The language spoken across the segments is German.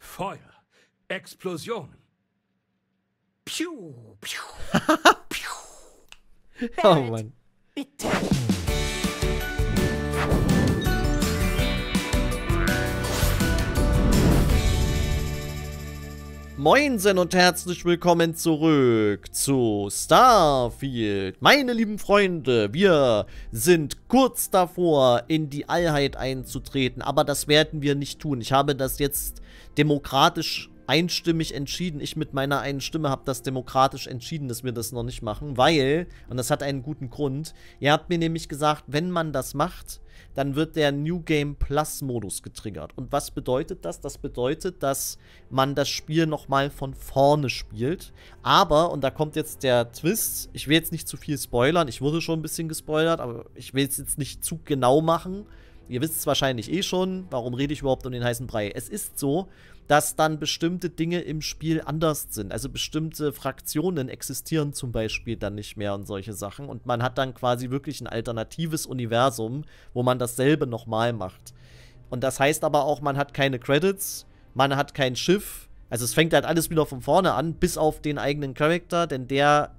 Feuer, Explosion. Piu, piu, piu. oh Mann. Bitte. Moinsen und herzlich willkommen zurück zu Starfield. Meine lieben Freunde, wir sind kurz davor, in die Allheit einzutreten, aber das werden wir nicht tun. Ich habe das jetzt demokratisch einstimmig entschieden. Ich mit meiner einen Stimme habe das demokratisch entschieden, dass wir das noch nicht machen, weil, und das hat einen guten Grund, ihr habt mir nämlich gesagt, wenn man das macht, dann wird der New Game Plus Modus getriggert. Und was bedeutet das? Das bedeutet, dass man das Spiel nochmal von vorne spielt. Aber, und da kommt jetzt der Twist, ich will jetzt nicht zu viel spoilern, ich wurde schon ein bisschen gespoilert, aber ich will es jetzt nicht zu genau machen. Ihr wisst es wahrscheinlich eh schon, warum rede ich überhaupt um den heißen Brei? Es ist so, dass dann bestimmte Dinge im Spiel anders sind. Also bestimmte Fraktionen existieren zum Beispiel dann nicht mehr und solche Sachen. Und man hat dann quasi wirklich ein alternatives Universum, wo man dasselbe nochmal macht. Und das heißt aber auch, man hat keine Credits, man hat kein Schiff. Also es fängt halt alles wieder von vorne an, bis auf den eigenen Charakter, denn der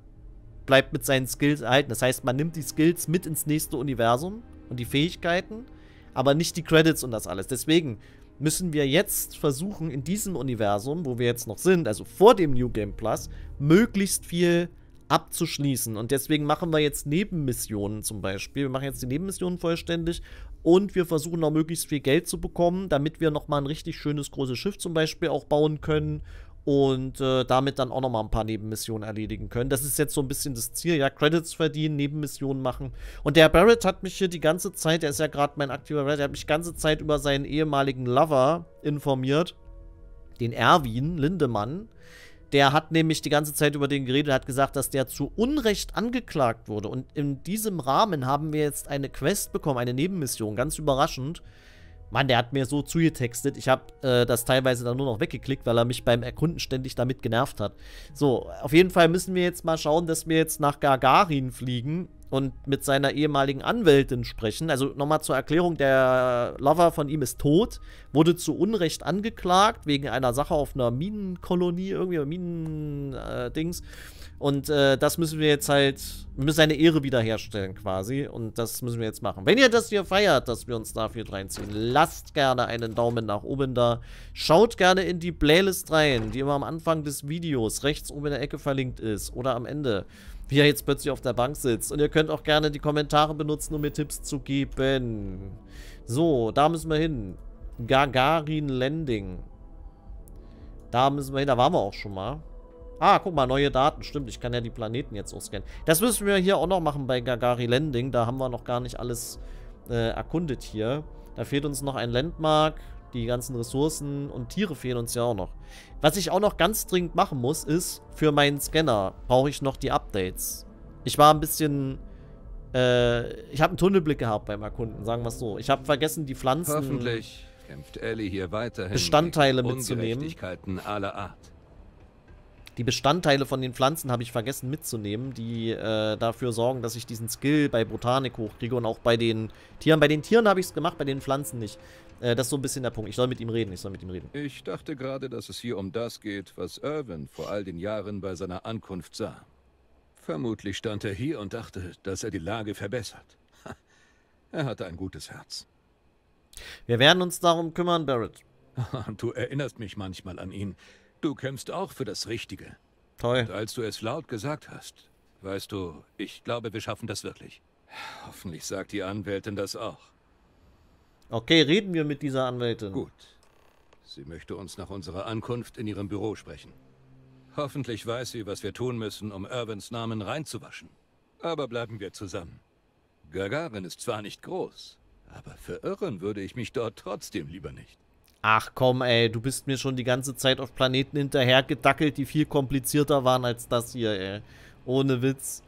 bleibt mit seinen Skills erhalten. Das heißt, man nimmt die Skills mit ins nächste Universum und die Fähigkeiten aber nicht die Credits und das alles. Deswegen müssen wir jetzt versuchen, in diesem Universum, wo wir jetzt noch sind, also vor dem New Game Plus, möglichst viel abzuschließen. Und deswegen machen wir jetzt Nebenmissionen zum Beispiel. Wir machen jetzt die Nebenmissionen vollständig und wir versuchen auch möglichst viel Geld zu bekommen, damit wir nochmal ein richtig schönes großes Schiff zum Beispiel auch bauen können und äh, damit dann auch nochmal ein paar Nebenmissionen erledigen können. Das ist jetzt so ein bisschen das Ziel, ja, Credits verdienen, Nebenmissionen machen. Und der Barrett hat mich hier die ganze Zeit, der ist ja gerade mein aktiver Barrett, der hat mich die ganze Zeit über seinen ehemaligen Lover informiert, den Erwin Lindemann. Der hat nämlich die ganze Zeit über den geredet, hat gesagt, dass der zu Unrecht angeklagt wurde. Und in diesem Rahmen haben wir jetzt eine Quest bekommen, eine Nebenmission, ganz überraschend, Mann, der hat mir so zugetextet. Ich habe äh, das teilweise dann nur noch weggeklickt, weil er mich beim Erkunden ständig damit genervt hat. So, auf jeden Fall müssen wir jetzt mal schauen, dass wir jetzt nach Gagarin fliegen und mit seiner ehemaligen Anwältin sprechen. Also nochmal zur Erklärung, der Lover von ihm ist tot, wurde zu Unrecht angeklagt wegen einer Sache auf einer Minenkolonie, irgendwie Minen-Dings. Äh, und äh, das müssen wir jetzt halt, wir müssen eine Ehre wiederherstellen quasi. Und das müssen wir jetzt machen. Wenn ihr das hier feiert, dass wir uns dafür reinziehen, lasst gerne einen Daumen nach oben da. Schaut gerne in die Playlist rein, die immer am Anfang des Videos rechts oben in der Ecke verlinkt ist oder am Ende wie er jetzt plötzlich auf der Bank sitzt. Und ihr könnt auch gerne die Kommentare benutzen, um mir Tipps zu geben. So, da müssen wir hin. Gagarin Landing. Da müssen wir hin, da waren wir auch schon mal. Ah, guck mal, neue Daten. Stimmt, ich kann ja die Planeten jetzt auch scannen. Das müssen wir hier auch noch machen bei Gagari Landing. Da haben wir noch gar nicht alles äh, erkundet hier. Da fehlt uns noch ein Landmark. Die ganzen Ressourcen und Tiere fehlen uns ja auch noch. Was ich auch noch ganz dringend machen muss, ist, für meinen Scanner brauche ich noch die Updates. Ich war ein bisschen... Äh, ich habe einen Tunnelblick gehabt beim Erkunden, sagen wir es so. Ich habe vergessen, die Pflanzen... Hoffentlich kämpft Ellie hier weiterhin Bestandteile mitzunehmen. Ungerechtigkeiten aller Art. Die Bestandteile von den Pflanzen habe ich vergessen mitzunehmen, die äh, dafür sorgen, dass ich diesen Skill bei Botanik hochkriege und auch bei den Tieren. Bei den Tieren habe ich es gemacht, bei den Pflanzen nicht. Äh, das ist so ein bisschen der Punkt. Ich soll mit ihm reden, ich soll mit ihm reden. Ich dachte gerade, dass es hier um das geht, was Irwin vor all den Jahren bei seiner Ankunft sah. Vermutlich stand er hier und dachte, dass er die Lage verbessert. Er hatte ein gutes Herz. Wir werden uns darum kümmern, Barrett. Du erinnerst mich manchmal an ihn. Du kämpfst auch für das Richtige. Toll. Und als du es laut gesagt hast, weißt du, ich glaube, wir schaffen das wirklich. Hoffentlich sagt die Anwältin das auch. Okay, reden wir mit dieser Anwältin. Gut. Sie möchte uns nach unserer Ankunft in ihrem Büro sprechen. Hoffentlich weiß sie, was wir tun müssen, um Irvins Namen reinzuwaschen. Aber bleiben wir zusammen. Gagarin ist zwar nicht groß, aber verirren würde ich mich dort trotzdem lieber nicht. Ach komm, ey, du bist mir schon die ganze Zeit auf Planeten hinterhergedackelt, die viel komplizierter waren als das hier, ey. Ohne Witz.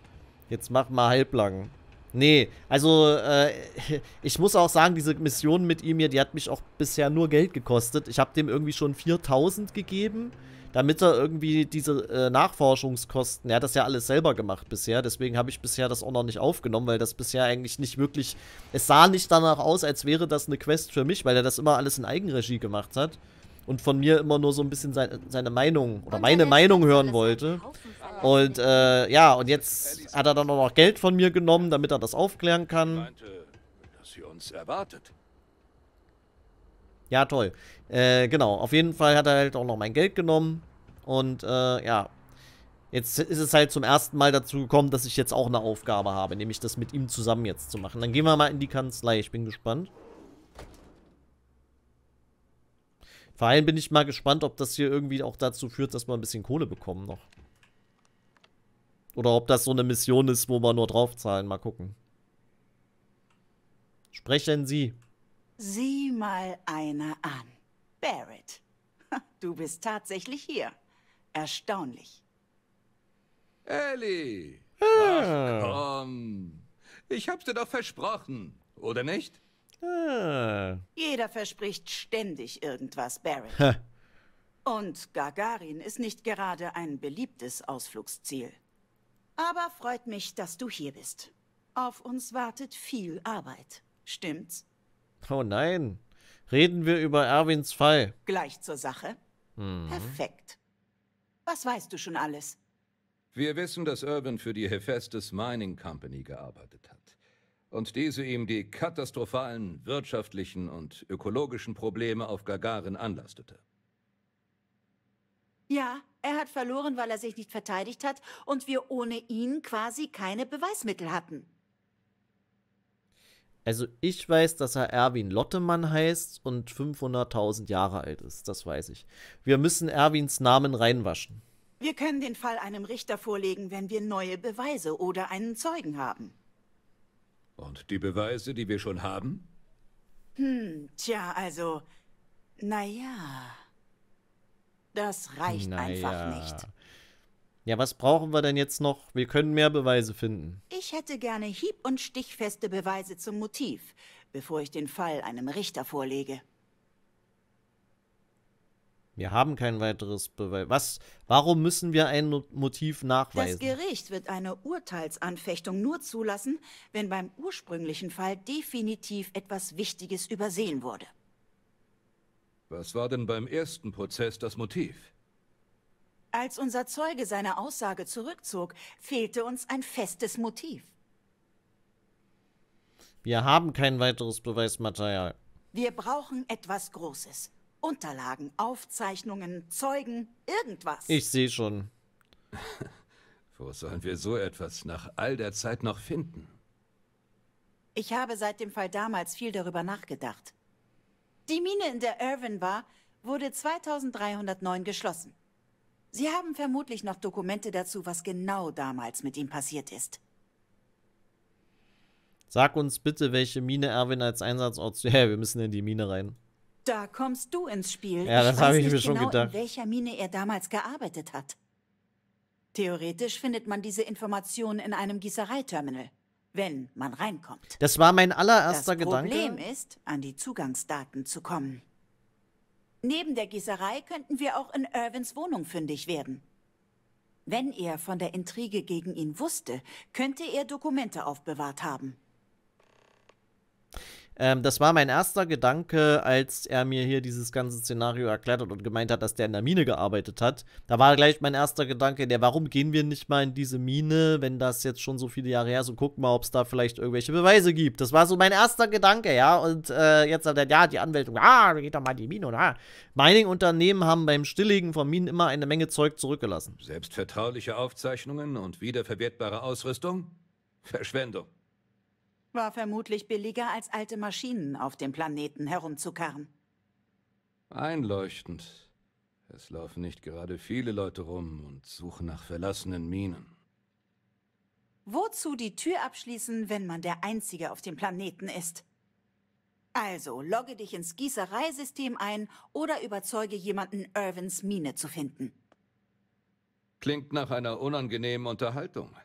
Jetzt mach mal halblang. Nee, also äh, ich muss auch sagen, diese Mission mit ihm hier, die hat mich auch bisher nur Geld gekostet. Ich habe dem irgendwie schon 4000 gegeben. Mhm damit er irgendwie diese äh, Nachforschungskosten, er hat das ja alles selber gemacht bisher, deswegen habe ich bisher das auch noch nicht aufgenommen, weil das bisher eigentlich nicht wirklich, es sah nicht danach aus, als wäre das eine Quest für mich, weil er das immer alles in Eigenregie gemacht hat und von mir immer nur so ein bisschen sein, seine Meinung oder meine Meinung hören wollte. Halt und äh, ja, und jetzt hat er dann auch noch Geld von mir genommen, damit er das aufklären kann. Meinte, dass sie uns erwartet. Ja, toll. Äh, genau, auf jeden Fall hat er halt auch noch mein Geld genommen. Und äh, ja, jetzt ist es halt zum ersten Mal dazu gekommen, dass ich jetzt auch eine Aufgabe habe, nämlich das mit ihm zusammen jetzt zu machen. Dann gehen wir mal in die Kanzlei, ich bin gespannt. Vor allem bin ich mal gespannt, ob das hier irgendwie auch dazu führt, dass wir ein bisschen Kohle bekommen noch. Oder ob das so eine Mission ist, wo wir nur draufzahlen. Mal gucken. Sprechen Sie. Sieh mal einer an. Barrett, du bist tatsächlich hier. Erstaunlich. Ellie! Ah. Ach, komm. Ich hab's dir doch versprochen, oder nicht? Ah. Jeder verspricht ständig irgendwas, Barrett. Ha. Und Gagarin ist nicht gerade ein beliebtes Ausflugsziel. Aber freut mich, dass du hier bist. Auf uns wartet viel Arbeit. Stimmt's? Oh nein. Reden wir über Erwins Fall. Gleich zur Sache. Mhm. Perfekt. Was weißt du schon alles? Wir wissen, dass Irwin für die Hephaestus Mining Company gearbeitet hat und diese ihm die katastrophalen wirtschaftlichen und ökologischen Probleme auf Gagarin anlastete. Ja, er hat verloren, weil er sich nicht verteidigt hat und wir ohne ihn quasi keine Beweismittel hatten. Also ich weiß, dass er Erwin Lottemann heißt und 500.000 Jahre alt ist. Das weiß ich. Wir müssen Erwins Namen reinwaschen. Wir können den Fall einem Richter vorlegen, wenn wir neue Beweise oder einen Zeugen haben. Und die Beweise, die wir schon haben? Hm, tja, also, naja, das reicht naja. einfach nicht. Ja, was brauchen wir denn jetzt noch? Wir können mehr Beweise finden. Ich hätte gerne hieb- und stichfeste Beweise zum Motiv, bevor ich den Fall einem Richter vorlege. Wir haben kein weiteres Beweis. Was? Warum müssen wir ein Motiv nachweisen? Das Gericht wird eine Urteilsanfechtung nur zulassen, wenn beim ursprünglichen Fall definitiv etwas Wichtiges übersehen wurde. Was war denn beim ersten Prozess das Motiv? Als unser Zeuge seine Aussage zurückzog, fehlte uns ein festes Motiv. Wir haben kein weiteres Beweismaterial. Wir brauchen etwas Großes. Unterlagen, Aufzeichnungen, Zeugen, irgendwas. Ich sehe schon. Wo sollen wir so etwas nach all der Zeit noch finden? Ich habe seit dem Fall damals viel darüber nachgedacht. Die Mine, in der Irvin war, wurde 2309 geschlossen. Sie haben vermutlich noch Dokumente dazu, was genau damals mit ihm passiert ist. Sag uns bitte, welche Mine Erwin als Einsatzort... zu. Ja, wir müssen in die Mine rein. Da kommst du ins Spiel. Ja, das habe ich, hab ich mir genau, schon gedacht. in welcher Mine er damals gearbeitet hat. Theoretisch findet man diese Informationen in einem Gießereiterminal, wenn man reinkommt. Das war mein allererster Gedanke. Das Problem Gedanke. ist, an die Zugangsdaten zu kommen. Neben der Gießerei könnten wir auch in Irvins Wohnung fündig werden. Wenn er von der Intrige gegen ihn wusste, könnte er Dokumente aufbewahrt haben. Ähm, das war mein erster Gedanke, als er mir hier dieses ganze Szenario erklärt hat und gemeint hat, dass der in der Mine gearbeitet hat. Da war gleich mein erster Gedanke, der, warum gehen wir nicht mal in diese Mine, wenn das jetzt schon so viele Jahre her ist und gucken mal, ob es da vielleicht irgendwelche Beweise gibt. Das war so mein erster Gedanke, ja. Und äh, jetzt hat er, ja, die Anwälte, ah, da geht doch mal in die Mine, oder? Mining-Unternehmen haben beim Stilllegen von Minen immer eine Menge Zeug zurückgelassen. Selbstvertrauliche Aufzeichnungen und wiederverwertbare Ausrüstung? Verschwendung war vermutlich billiger, als alte Maschinen auf dem Planeten herumzukarren. Einleuchtend. Es laufen nicht gerade viele Leute rum und suchen nach verlassenen Minen. Wozu die Tür abschließen, wenn man der Einzige auf dem Planeten ist? Also, logge dich ins Gießereisystem ein oder überzeuge jemanden, Irvins Mine zu finden. Klingt nach einer unangenehmen Unterhaltung.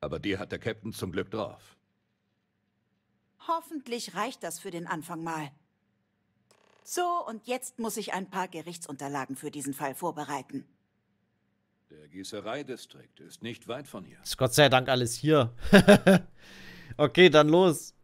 Aber die hat der Captain zum Glück drauf. Hoffentlich reicht das für den Anfang mal. So, und jetzt muss ich ein paar Gerichtsunterlagen für diesen Fall vorbereiten. Der Gießereidistrikt ist nicht weit von hier. Ist Gott sei Dank alles hier. okay, dann los.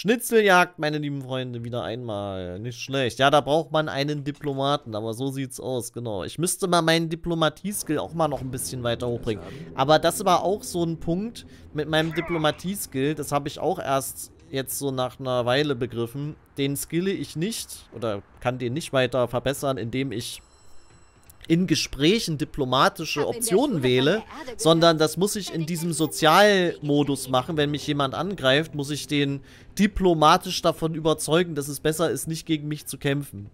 Schnitzeljagd, meine lieben Freunde, wieder einmal. Nicht schlecht. Ja, da braucht man einen Diplomaten, aber so sieht's aus, genau. Ich müsste mal meinen Diplomatie-Skill auch mal noch ein bisschen weiter hochbringen. Aber das war auch so ein Punkt mit meinem Diplomatie-Skill, das habe ich auch erst jetzt so nach einer Weile begriffen. Den skille ich nicht oder kann den nicht weiter verbessern, indem ich in Gesprächen diplomatische Optionen wähle, sondern das muss ich in diesem Sozialmodus machen. Wenn mich jemand angreift, muss ich den diplomatisch davon überzeugen, dass es besser ist, nicht gegen mich zu kämpfen.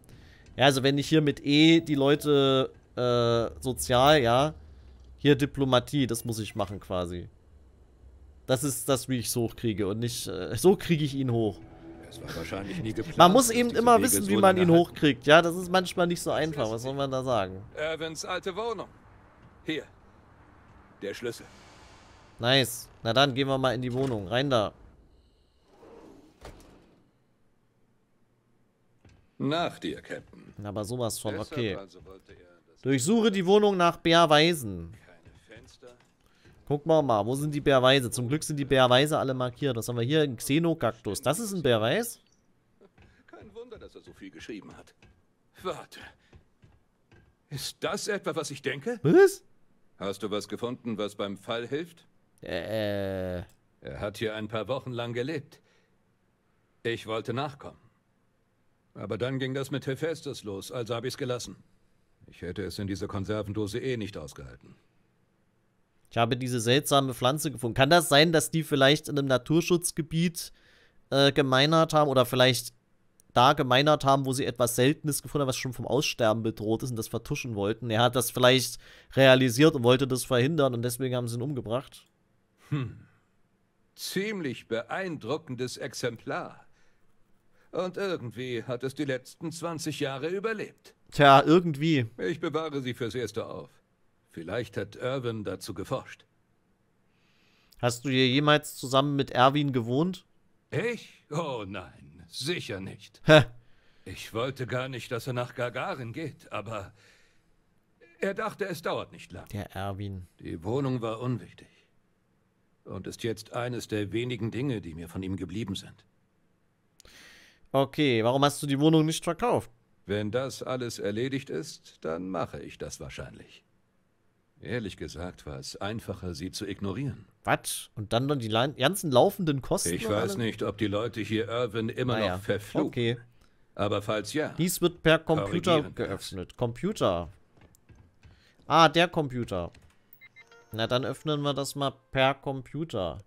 Ja, also wenn ich hier mit E die Leute äh, sozial, ja, hier Diplomatie, das muss ich machen quasi. Das ist das, wie ich es hochkriege und nicht, äh, so kriege ich ihn hoch. Das war wahrscheinlich nie geplant. Man muss eben immer Wege wissen, wie man ihn hochkriegt. Ja, das ist manchmal nicht so einfach. Was soll man da sagen? Irvins alte Wohnung. Hier. Der Schlüssel. Nice. Na dann gehen wir mal in die Wohnung. Rein da. Nach dir, Captain. Aber sowas von, okay. Also Durchsuche die Wohnung nach Bär Weisen. Guck mal mal, wo sind die Bärweise? Zum Glück sind die Bärweise alle markiert. Was haben wir hier? Ein Xenokaktus. Das ist ein Bärweis? Kein Wunder, dass er so viel geschrieben hat. Warte. Ist das etwa, was ich denke? Was? Hast du was gefunden, was beim Fall hilft? Äh. Er hat hier ein paar Wochen lang gelebt. Ich wollte nachkommen. Aber dann ging das mit Hephaestus los, also habe ich es gelassen. Ich hätte es in dieser Konservendose eh nicht ausgehalten ich habe diese seltsame Pflanze gefunden. Kann das sein, dass die vielleicht in einem Naturschutzgebiet äh, gemeinert haben oder vielleicht da gemeinert haben, wo sie etwas Seltenes gefunden haben, was schon vom Aussterben bedroht ist und das vertuschen wollten. Er hat das vielleicht realisiert und wollte das verhindern und deswegen haben sie ihn umgebracht. Hm. Ziemlich beeindruckendes Exemplar. Und irgendwie hat es die letzten 20 Jahre überlebt. Tja, irgendwie. Ich bewahre sie fürs Erste auf. Vielleicht hat Erwin dazu geforscht. Hast du hier jemals zusammen mit Erwin gewohnt? Ich? Oh nein, sicher nicht. Hä? Ich wollte gar nicht, dass er nach Gagarin geht, aber er dachte, es dauert nicht lang. Der Erwin. Die Wohnung war unwichtig. Und ist jetzt eines der wenigen Dinge, die mir von ihm geblieben sind. Okay, warum hast du die Wohnung nicht verkauft? Wenn das alles erledigt ist, dann mache ich das wahrscheinlich. Ehrlich gesagt war es einfacher, sie zu ignorieren. Was? Und dann dann die ganzen laufenden Kosten? Ich weiß nicht, ob die Leute hier Irwin immer naja. noch verfluchen. Okay. Aber falls ja. Dies wird per Computer geöffnet. Computer. Ah, der Computer. Na, dann öffnen wir das mal per Computer.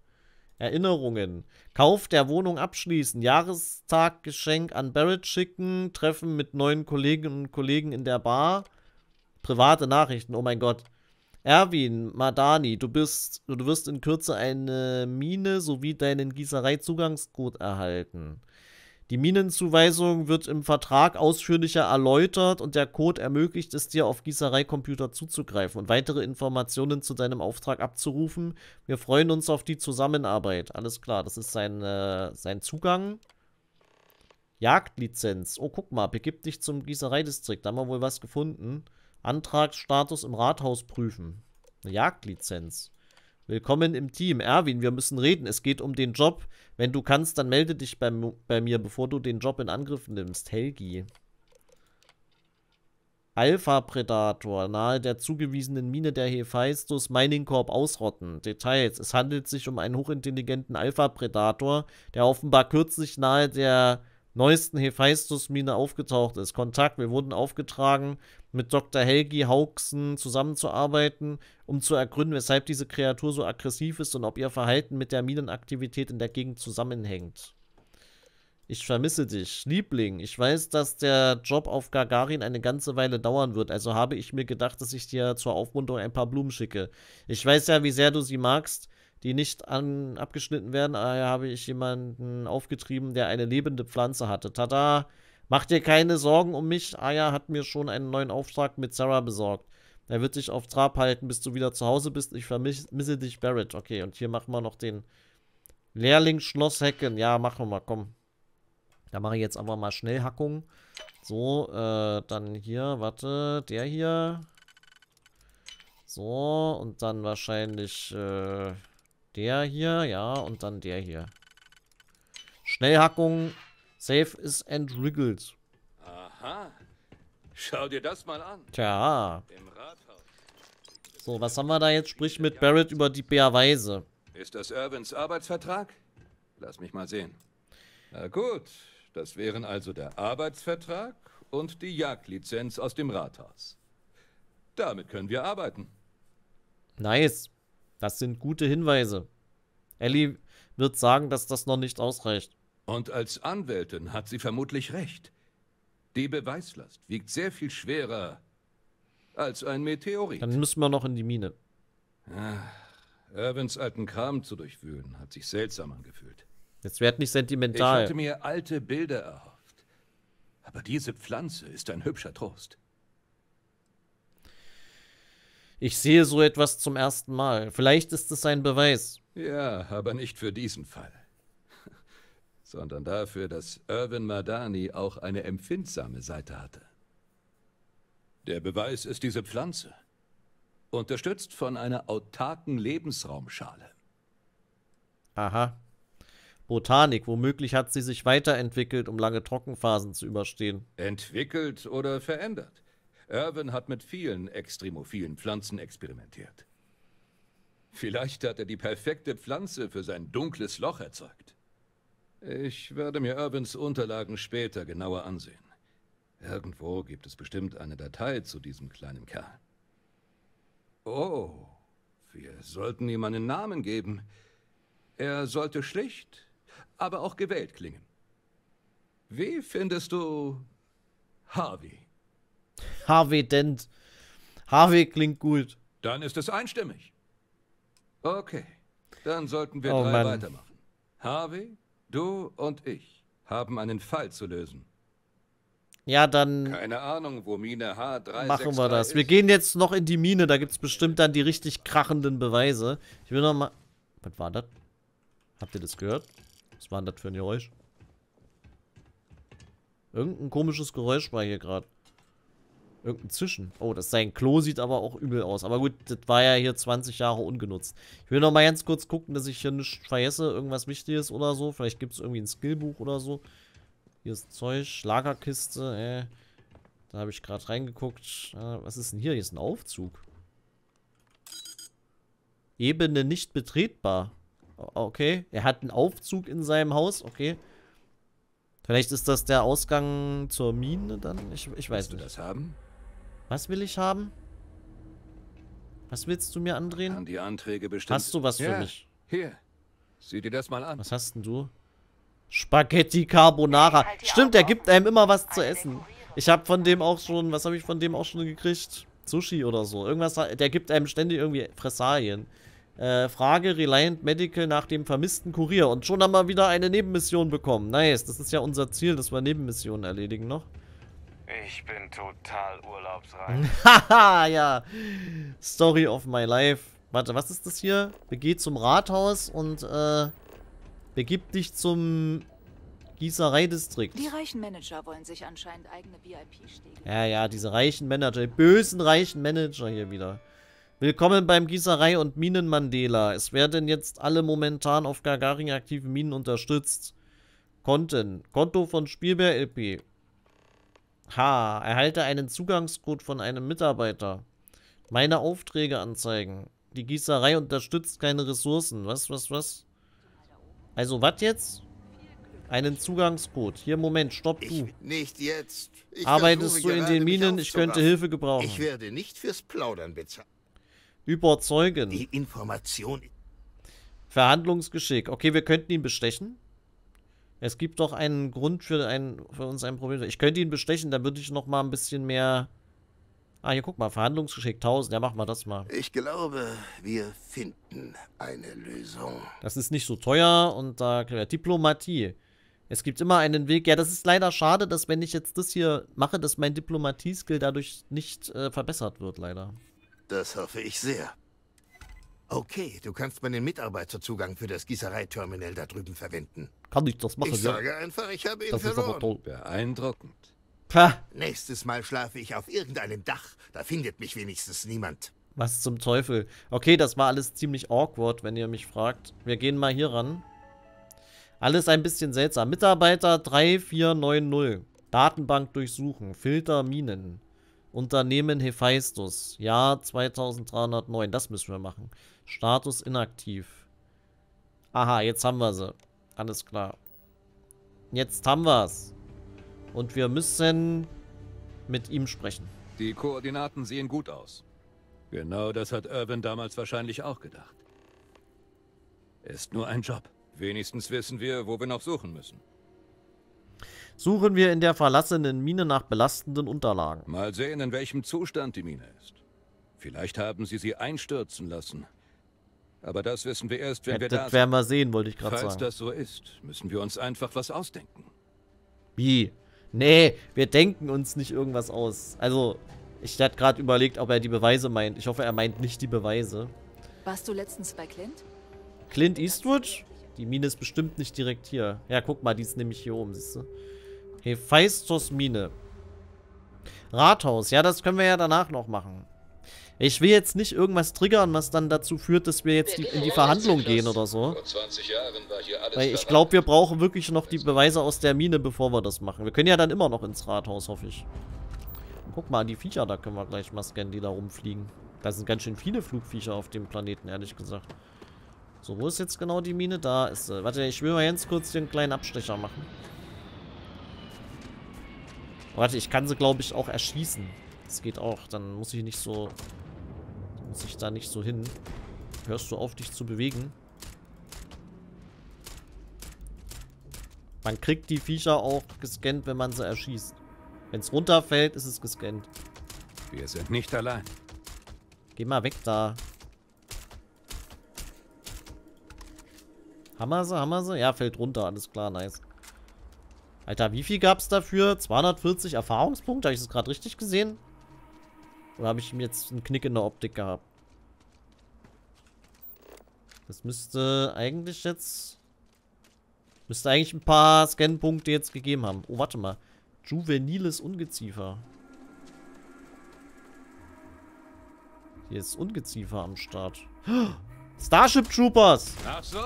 Erinnerungen. Kauf der Wohnung abschließen. Jahrestaggeschenk an Barrett schicken. Treffen mit neuen Kolleginnen und Kollegen in der Bar. Private Nachrichten. Oh mein Gott. Erwin, Madani, du bist, du wirst in Kürze eine Mine sowie deinen Gießereizugangscode erhalten. Die Minenzuweisung wird im Vertrag ausführlicher erläutert und der Code ermöglicht es dir, auf Gießereicomputer zuzugreifen und weitere Informationen zu deinem Auftrag abzurufen. Wir freuen uns auf die Zusammenarbeit. Alles klar, das ist sein, äh, sein Zugang. Jagdlizenz. Oh, guck mal, begib dich zum Gießereidistrikt. Da haben wir wohl was gefunden. Antragsstatus im Rathaus prüfen. Eine Jagdlizenz. Willkommen im Team. Erwin, wir müssen reden. Es geht um den Job. Wenn du kannst, dann melde dich bei, bei mir, bevor du den Job in Angriff nimmst. Helgi. Alpha Predator, nahe der zugewiesenen Mine der Hephaistus Mining Corp ausrotten. Details. Es handelt sich um einen hochintelligenten Alpha Predator, der offenbar kürzlich nahe der neuesten Hephaistus-Mine aufgetaucht ist. Kontakt, wir wurden aufgetragen, mit Dr. Helgi Hauksen zusammenzuarbeiten, um zu ergründen, weshalb diese Kreatur so aggressiv ist und ob ihr Verhalten mit der Minenaktivität in der Gegend zusammenhängt. Ich vermisse dich, Liebling. Ich weiß, dass der Job auf Gagarin eine ganze Weile dauern wird, also habe ich mir gedacht, dass ich dir zur Aufmunterung ein paar Blumen schicke. Ich weiß ja, wie sehr du sie magst, die nicht an, abgeschnitten werden. Daher habe ich jemanden aufgetrieben, der eine lebende Pflanze hatte. Tada! Mach dir keine Sorgen um mich. Aya ah, hat mir schon einen neuen Auftrag mit Sarah besorgt. Er wird dich auf Trab halten, bis du wieder zu Hause bist. Ich vermisse dich, Barrett. Okay, und hier machen wir noch den Lehrling Schloss hacken. Ja, machen wir mal, komm. Da mache ich jetzt einfach mal Schnellhackung. So, äh, dann hier, warte, der hier. So, und dann wahrscheinlich, äh, der hier, ja, und dann der hier. Schnellhackung. Safe is entriggled. Aha. Schau dir das mal an. Tja. So, was haben wir da jetzt? Sprich mit Barrett über die Bärweise. Ist das Irvins Arbeitsvertrag? Lass mich mal sehen. Na gut, das wären also der Arbeitsvertrag und die Jagdlizenz aus dem Rathaus. Damit können wir arbeiten. Nice. Das sind gute Hinweise. Ellie wird sagen, dass das noch nicht ausreicht. Und als Anwältin hat sie vermutlich recht. Die Beweislast wiegt sehr viel schwerer als ein Meteorit. Dann müssen wir noch in die Mine. Ach, Irvins alten Kram zu durchwühlen hat sich seltsam angefühlt. Jetzt werd nicht sentimental. Ich hatte mir alte Bilder erhofft. Aber diese Pflanze ist ein hübscher Trost. Ich sehe so etwas zum ersten Mal. Vielleicht ist es ein Beweis. Ja, aber nicht für diesen Fall. Sondern dafür, dass Irvin Madani auch eine empfindsame Seite hatte. Der Beweis ist diese Pflanze. Unterstützt von einer autarken Lebensraumschale. Aha. Botanik, womöglich hat sie sich weiterentwickelt, um lange Trockenphasen zu überstehen. Entwickelt oder verändert? Irwin hat mit vielen extremophilen Pflanzen experimentiert. Vielleicht hat er die perfekte Pflanze für sein dunkles Loch erzeugt. Ich werde mir Irwins Unterlagen später genauer ansehen. Irgendwo gibt es bestimmt eine Datei zu diesem kleinen Kerl. Oh, wir sollten ihm einen Namen geben. Er sollte schlicht, aber auch gewählt klingen. Wie findest du Harvey? HW Dent. HW klingt gut. Dann ist es einstimmig. Okay, dann sollten wir oh, drei Mann. weitermachen. HW, du und ich haben einen Fall zu lösen. Ja, dann. Keine Ahnung, wo Mine H3 Machen wir das. Ist. Wir gehen jetzt noch in die Mine. Da gibt es bestimmt dann die richtig krachenden Beweise. Ich will noch mal. Was war das? Habt ihr das gehört? Was war denn das für ein Geräusch? Irgendein komisches Geräusch war hier gerade. Irgendein Zwischen. Oh, das sein Klo sieht aber auch übel aus. Aber gut, das war ja hier 20 Jahre ungenutzt. Ich will noch mal ganz kurz gucken, dass ich hier nicht vergesse. Irgendwas Wichtiges oder so. Vielleicht gibt es irgendwie ein Skillbuch oder so. Hier ist Zeug. Lagerkiste. Äh, da habe ich gerade reingeguckt. Äh, was ist denn hier? Hier ist ein Aufzug. Ebene nicht betretbar. Okay. Er hat einen Aufzug in seinem Haus. Okay. Vielleicht ist das der Ausgang zur Mine dann? Ich, ich weiß Willst nicht. du das haben? Was will ich haben? Was willst du mir andrehen? An die Anträge bestimmt. Hast du was für ja, mich? Hier. Sieh dir das mal an. Was hast denn du? Spaghetti Carbonara. Halt Stimmt, er gibt einem immer was zu essen. Ich habe von dem auch schon, was habe ich von dem auch schon gekriegt? Sushi oder so. Irgendwas, der gibt einem ständig irgendwie Fressalien. Äh, Frage Reliant Medical nach dem vermissten Kurier. Und schon haben wir wieder eine Nebenmission bekommen. Nice, das ist ja unser Ziel, dass wir Nebenmissionen erledigen noch. Ich bin total urlaubsreich. Haha, ja. Story of my life. Warte, was ist das hier? Begeh zum Rathaus und äh, begib dich zum Gießereidistrikt. Die reichen Manager wollen sich anscheinend eigene VIP-Stege. Ja, ja, diese reichen Manager, die bösen reichen Manager hier wieder. Willkommen beim Gießerei- und Minenmandela. Es werden jetzt alle momentan auf Gagarin aktiven Minen unterstützt. Konten. Konto von Spielbär LP. Ha, erhalte einen Zugangscode von einem Mitarbeiter. Meine Aufträge anzeigen. Die Gießerei unterstützt keine Ressourcen. Was, was, was? Also, was jetzt? Einen Zugangscode. Hier, Moment, stopp ich, du. nicht jetzt. Ich Arbeitest du in den Minen? Ich könnte Hilfe gebrauchen. Ich werde nicht fürs Plaudern bezahlt. Überzeugen. Die Information. Verhandlungsgeschick. Okay, wir könnten ihn bestechen. Es gibt doch einen Grund für, ein, für uns ein Problem. Ich könnte ihn bestechen, da würde ich noch mal ein bisschen mehr... Ah, hier guck mal, Verhandlungsgeschick 1000. Ja, mach mal das mal. Ich glaube, wir finden eine Lösung. Das ist nicht so teuer und da... Äh, Diplomatie. Es gibt immer einen Weg. Ja, das ist leider schade, dass wenn ich jetzt das hier mache, dass mein Diplomatie-Skill dadurch nicht äh, verbessert wird, leider. Das hoffe ich sehr. Okay, du kannst meinen Mitarbeiterzugang für das Gießereiterminal da drüben verwenden. Kann ich das machen, Ich ja? sage einfach, ich habe ihn das verloren. Ist aber toll. Beeindruckend. Pah. Nächstes Mal schlafe ich auf irgendeinem Dach. Da findet mich wenigstens niemand. Was zum Teufel? Okay, das war alles ziemlich awkward, wenn ihr mich fragt. Wir gehen mal hier ran. Alles ein bisschen seltsam. Mitarbeiter 3490. Datenbank durchsuchen. Filter Minen. Unternehmen Hephaistus. Jahr 2309. Das müssen wir machen. Status inaktiv. Aha, jetzt haben wir sie. Alles klar. Jetzt haben wir es. Und wir müssen mit ihm sprechen. Die Koordinaten sehen gut aus. Genau das hat Irwin damals wahrscheinlich auch gedacht. Ist nur ein Job. Wenigstens wissen wir, wo wir noch suchen müssen. Suchen wir in der verlassenen Mine nach belastenden Unterlagen. Mal sehen, in welchem Zustand die Mine ist. Vielleicht haben sie sie einstürzen lassen. Aber das wissen wir erst, wenn ja, wir das da werden wir sehen, wollte ich gerade sagen. Falls das so ist, müssen wir uns einfach was ausdenken. Wie? Nee, wir denken uns nicht irgendwas aus. Also, ich hatte gerade überlegt, ob er die Beweise meint. Ich hoffe, er meint nicht die Beweise. Warst du letztens bei Clint? Clint Eastwood? Die Mine ist bestimmt nicht direkt hier. Ja, guck mal, die ist nämlich hier oben, siehst du? Hephaistos Mine. Rathaus, ja, das können wir ja danach noch machen. Ich will jetzt nicht irgendwas triggern, was dann dazu führt, dass wir jetzt in die Verhandlung gehen oder so. Weil ich glaube, wir brauchen wirklich noch die Beweise aus der Mine, bevor wir das machen. Wir können ja dann immer noch ins Rathaus, hoffe ich. Guck mal, die Viecher, da können wir gleich mal scannen, die da rumfliegen. Da sind ganz schön viele Flugviecher auf dem Planeten, ehrlich gesagt. So, wo ist jetzt genau die Mine? Da ist sie. Warte, ich will mal ganz kurz den kleinen Abstecher machen. Warte, ich kann sie, glaube ich, auch erschießen. Das geht auch. Dann muss ich nicht so sich da nicht so hin. Hörst du auf, dich zu bewegen? Man kriegt die Viecher auch gescannt, wenn man sie erschießt. Wenn es runterfällt, ist es gescannt. Wir sind nicht allein. Geh mal weg da. Hammer sie, hammer sie. Ja, fällt runter, alles klar, nice. Alter, wie viel gab es dafür? 240 Erfahrungspunkte? Habe ich das gerade richtig gesehen? Oder habe ich jetzt einen Knick in der Optik gehabt? Das müsste eigentlich jetzt... Müsste eigentlich ein paar Scanpunkte jetzt gegeben haben. Oh, warte mal. Juveniles Ungeziefer. Hier ist Ungeziefer am Start. Starship Troopers! Ach so?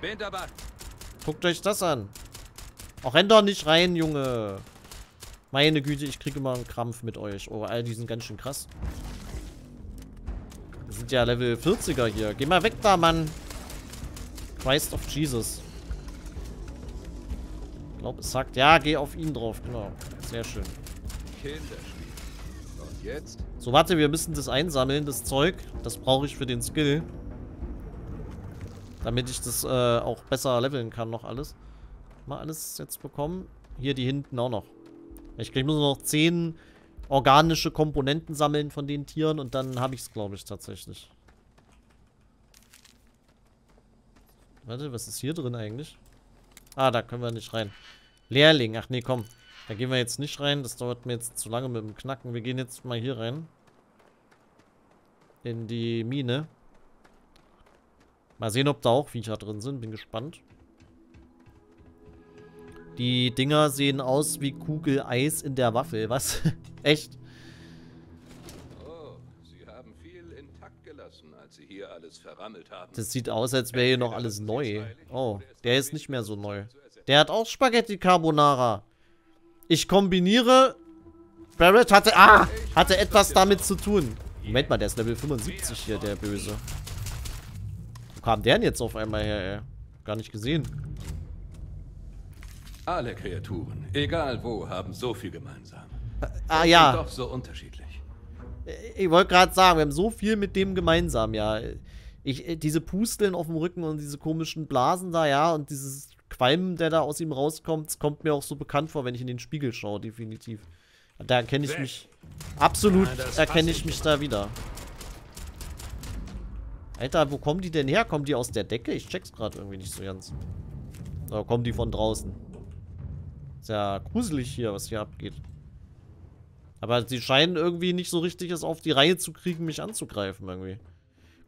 Bin dabei. Guckt euch das an. Auch renn doch nicht rein, Junge. Meine Güte, ich kriege immer einen Krampf mit euch. Oh, all die sind ganz schön krass. Das sind ja Level 40er hier. Geh mal weg da, Mann. Christ of Jesus. Ich glaube, es sagt... Ja, geh auf ihn drauf. Genau. Sehr schön. Und jetzt? So, warte, wir müssen das einsammeln, das Zeug. Das brauche ich für den Skill. Damit ich das äh, auch besser leveln kann, noch alles. Mal alles jetzt bekommen. Hier die hinten auch noch. Ich, ich muss noch 10 organische Komponenten sammeln von den Tieren und dann habe ich es, glaube ich, tatsächlich. Warte, was ist hier drin eigentlich? Ah, da können wir nicht rein. Lehrling, ach nee, komm. Da gehen wir jetzt nicht rein, das dauert mir jetzt zu lange mit dem Knacken. Wir gehen jetzt mal hier rein. In die Mine. Mal sehen, ob da auch Viecher drin sind, bin gespannt. Die Dinger sehen aus wie Kugel Eis in der Waffel. Was? Echt? Oh, das sieht aus, als wäre hier noch äh, alles neu. Oh, der ist nicht mehr so neu. Der hat auch Spaghetti Carbonara. Ich kombiniere... Barrett hatte... Ah! Hatte etwas damit zu tun. Moment mal, der ist Level 75 hier, der Böse. Wo kam der denn jetzt auf einmal her, ey? Gar nicht gesehen. Alle Kreaturen, egal wo, haben so viel gemeinsam. Ah ja. Und doch so unterschiedlich. Äh, ich wollte gerade sagen, wir haben so viel mit dem gemeinsam, ja. Ich, äh, diese Pusteln auf dem Rücken und diese komischen Blasen da, ja, und dieses Qualm, der da aus ihm rauskommt, kommt mir auch so bekannt vor, wenn ich in den Spiegel schaue, definitiv. Da erkenne ich mich. Absolut ja, erkenne ich mich da wieder. Alter, wo kommen die denn her? Kommen die aus der Decke? Ich check's gerade irgendwie nicht so ganz. Oder kommen die von draußen? Ist ja gruselig hier, was hier abgeht. Aber sie scheinen irgendwie nicht so richtig es auf die Reihe zu kriegen, mich anzugreifen irgendwie.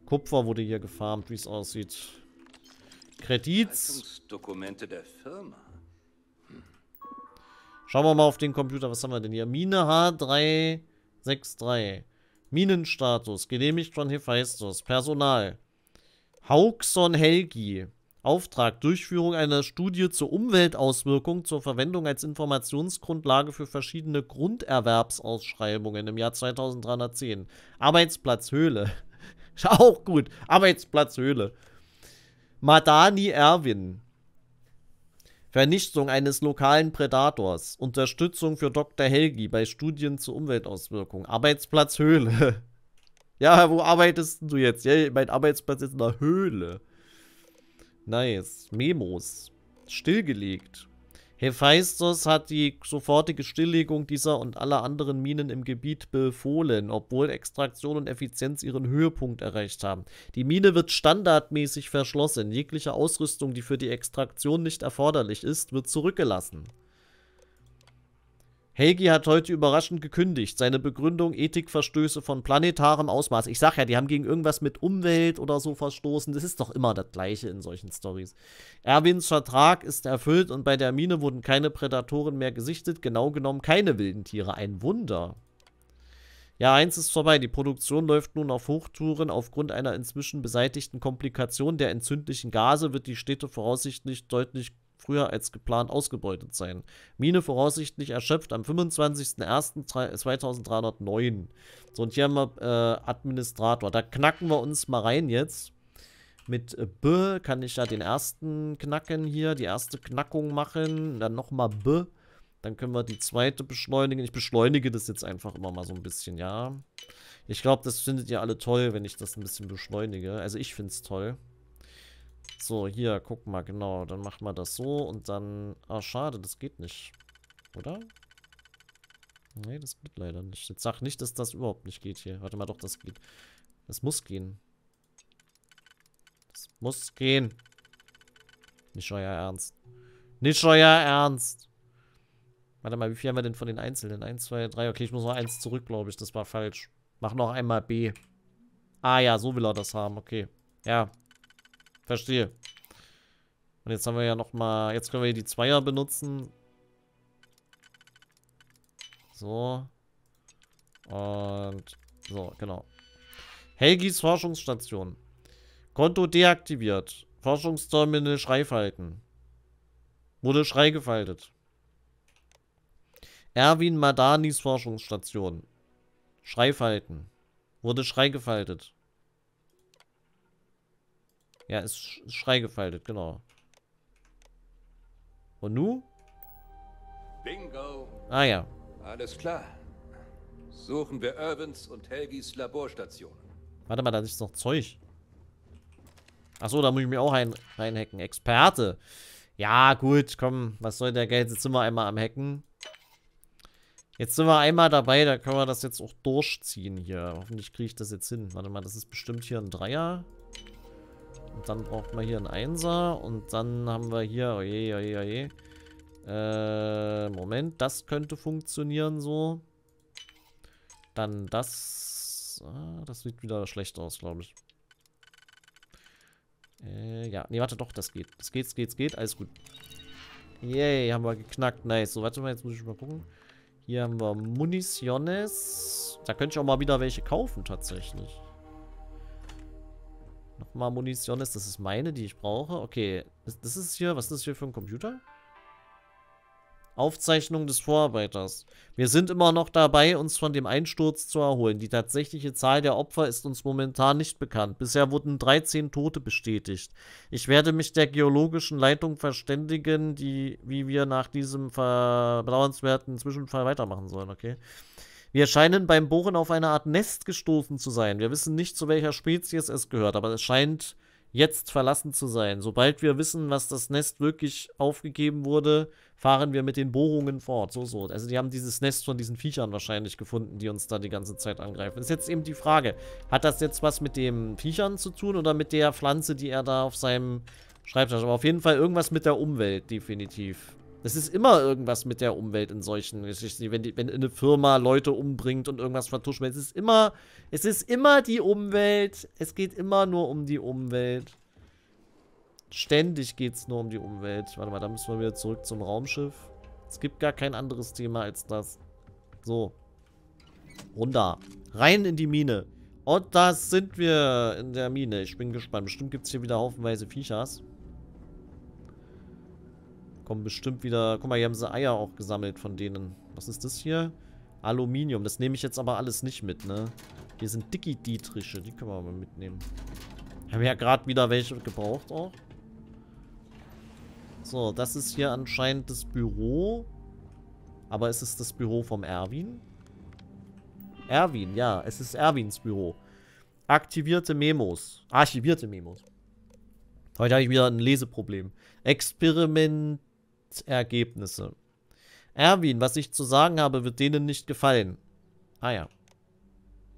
Kupfer wurde hier gefarmt, wie es aussieht. Kredits. der Firma. Hm. Schauen wir mal auf den Computer. Was haben wir denn hier? Mine H363. Minenstatus. Genehmigt von Hephaestus. Personal. Haugson Helgi. Auftrag Durchführung einer Studie zur Umweltauswirkung zur Verwendung als Informationsgrundlage für verschiedene Grunderwerbsausschreibungen im Jahr 2310. Arbeitsplatz Höhle. Auch gut. Arbeitsplatz Höhle. Madani Erwin. Vernichtung eines lokalen Predators. Unterstützung für Dr. Helgi bei Studien zur Umweltauswirkung. Arbeitsplatz Höhle. Ja, wo arbeitest du jetzt? Ja, mein Arbeitsplatz ist in der Höhle. Nice. Memos. Stillgelegt. Hephaistos hat die sofortige Stilllegung dieser und aller anderen Minen im Gebiet befohlen, obwohl Extraktion und Effizienz ihren Höhepunkt erreicht haben. Die Mine wird standardmäßig verschlossen. Jegliche Ausrüstung, die für die Extraktion nicht erforderlich ist, wird zurückgelassen. Helgi hat heute überraschend gekündigt. Seine Begründung Ethikverstöße von planetarem Ausmaß. Ich sag ja, die haben gegen irgendwas mit Umwelt oder so verstoßen. Das ist doch immer das Gleiche in solchen Stories. Erwins Vertrag ist erfüllt und bei der Mine wurden keine Prädatoren mehr gesichtet. Genau genommen keine wilden Tiere. Ein Wunder. Ja, eins ist vorbei. Die Produktion läuft nun auf Hochtouren. Aufgrund einer inzwischen beseitigten Komplikation der entzündlichen Gase wird die Städte voraussichtlich deutlich früher als geplant ausgebeutet sein. Mine voraussichtlich erschöpft am 25.01.2309. So, und hier haben wir äh, Administrator. Da knacken wir uns mal rein jetzt. Mit äh, B kann ich ja den ersten knacken hier, die erste Knackung machen. Dann nochmal B. Dann können wir die zweite beschleunigen. Ich beschleunige das jetzt einfach immer mal so ein bisschen, ja. Ich glaube, das findet ihr alle toll, wenn ich das ein bisschen beschleunige. Also ich finde es toll. So, hier, guck mal, genau. Dann machen wir das so und dann... Ah, schade, das geht nicht. Oder? Nee, das geht leider nicht. Jetzt sag nicht, dass das überhaupt nicht geht hier. Warte mal, doch, das geht. Das muss gehen. Das muss gehen. Nicht euer Ernst. Nicht euer Ernst. Warte mal, wie viel haben wir denn von den Einzelnen? 1, 2, 3. Okay, ich muss noch eins zurück, glaube ich. Das war falsch. Mach noch einmal B. Ah ja, so will er das haben. Okay. Ja, Verstehe. Und jetzt haben wir ja nochmal... Jetzt können wir hier die Zweier benutzen. So. Und... So, genau. Helgis Forschungsstation. Konto deaktiviert. Forschungsterminal Schreifalten. Wurde schreigefaltet. Erwin Madanis Forschungsstation. Schreifalten. Wurde schreigefaltet. Ja, ist Schrei gefaltet, genau. Und nu? Bingo. Ah ja. Alles klar. Suchen wir Irvins und Helgis Laborstation. Warte mal, da ist noch Zeug. Achso, da muss ich mir auch rein, reinhacken. Experte. Ja, gut, komm. Was soll der Geld? Jetzt sind wir einmal am Hacken. Jetzt sind wir einmal dabei. Da können wir das jetzt auch durchziehen hier. Hoffentlich kriege ich das jetzt hin. Warte mal, das ist bestimmt hier ein Dreier. Und dann braucht man hier ein Einser. Und dann haben wir hier... Oje, oje, oje. Äh, Moment. Das könnte funktionieren so. Dann das... Ah, das sieht wieder schlecht aus, glaube ich. Äh, ja. Nee, warte doch. Das geht. Das geht, das geht, das geht. Alles gut. Yay, haben wir geknackt. Nice. So, warte mal. Jetzt muss ich mal gucken. Hier haben wir Municiones. Da könnte ich auch mal wieder welche kaufen, tatsächlich. Nochmal Munition ist, das ist meine, die ich brauche. Okay, das, das ist hier, was ist das hier für ein Computer? Aufzeichnung des Vorarbeiters. Wir sind immer noch dabei, uns von dem Einsturz zu erholen. Die tatsächliche Zahl der Opfer ist uns momentan nicht bekannt. Bisher wurden 13 Tote bestätigt. Ich werde mich der geologischen Leitung verständigen, die, wie wir nach diesem verblauenswerten Zwischenfall weitermachen sollen, okay? Wir scheinen beim Bohren auf eine Art Nest gestoßen zu sein. Wir wissen nicht, zu welcher Spezies es gehört, aber es scheint jetzt verlassen zu sein. Sobald wir wissen, was das Nest wirklich aufgegeben wurde, fahren wir mit den Bohrungen fort. So, so. Also die haben dieses Nest von diesen Viechern wahrscheinlich gefunden, die uns da die ganze Zeit angreifen. Ist jetzt eben die Frage, hat das jetzt was mit den Viechern zu tun oder mit der Pflanze, die er da auf seinem Schreibtisch... hat? Aber auf jeden Fall irgendwas mit der Umwelt, definitiv. Das ist immer irgendwas mit der Umwelt in solchen Geschichten. Wenn, die, wenn eine Firma Leute umbringt und irgendwas vertuscht, es ist immer, es ist immer die Umwelt. Es geht immer nur um die Umwelt. Ständig geht es nur um die Umwelt. Warte mal, da müssen wir wieder zurück zum Raumschiff. Es gibt gar kein anderes Thema als das. So. Runter. Rein in die Mine. Und oh, da sind wir in der Mine. Ich bin gespannt. Bestimmt gibt es hier wieder haufenweise Viechers. Kommen bestimmt wieder... Guck mal, hier haben sie Eier auch gesammelt von denen. Was ist das hier? Aluminium. Das nehme ich jetzt aber alles nicht mit, ne? Hier sind dicky dietrische Die können wir mal mitnehmen. Haben wir ja gerade wieder welche gebraucht auch. So, das ist hier anscheinend das Büro. Aber es ist das Büro vom Erwin. Erwin, ja. Es ist Erwins Büro. Aktivierte Memos. Archivierte Memos. Heute habe ich wieder ein Leseproblem. Experiment Ergebnisse. Erwin, was ich zu sagen habe, wird denen nicht gefallen. Ah ja.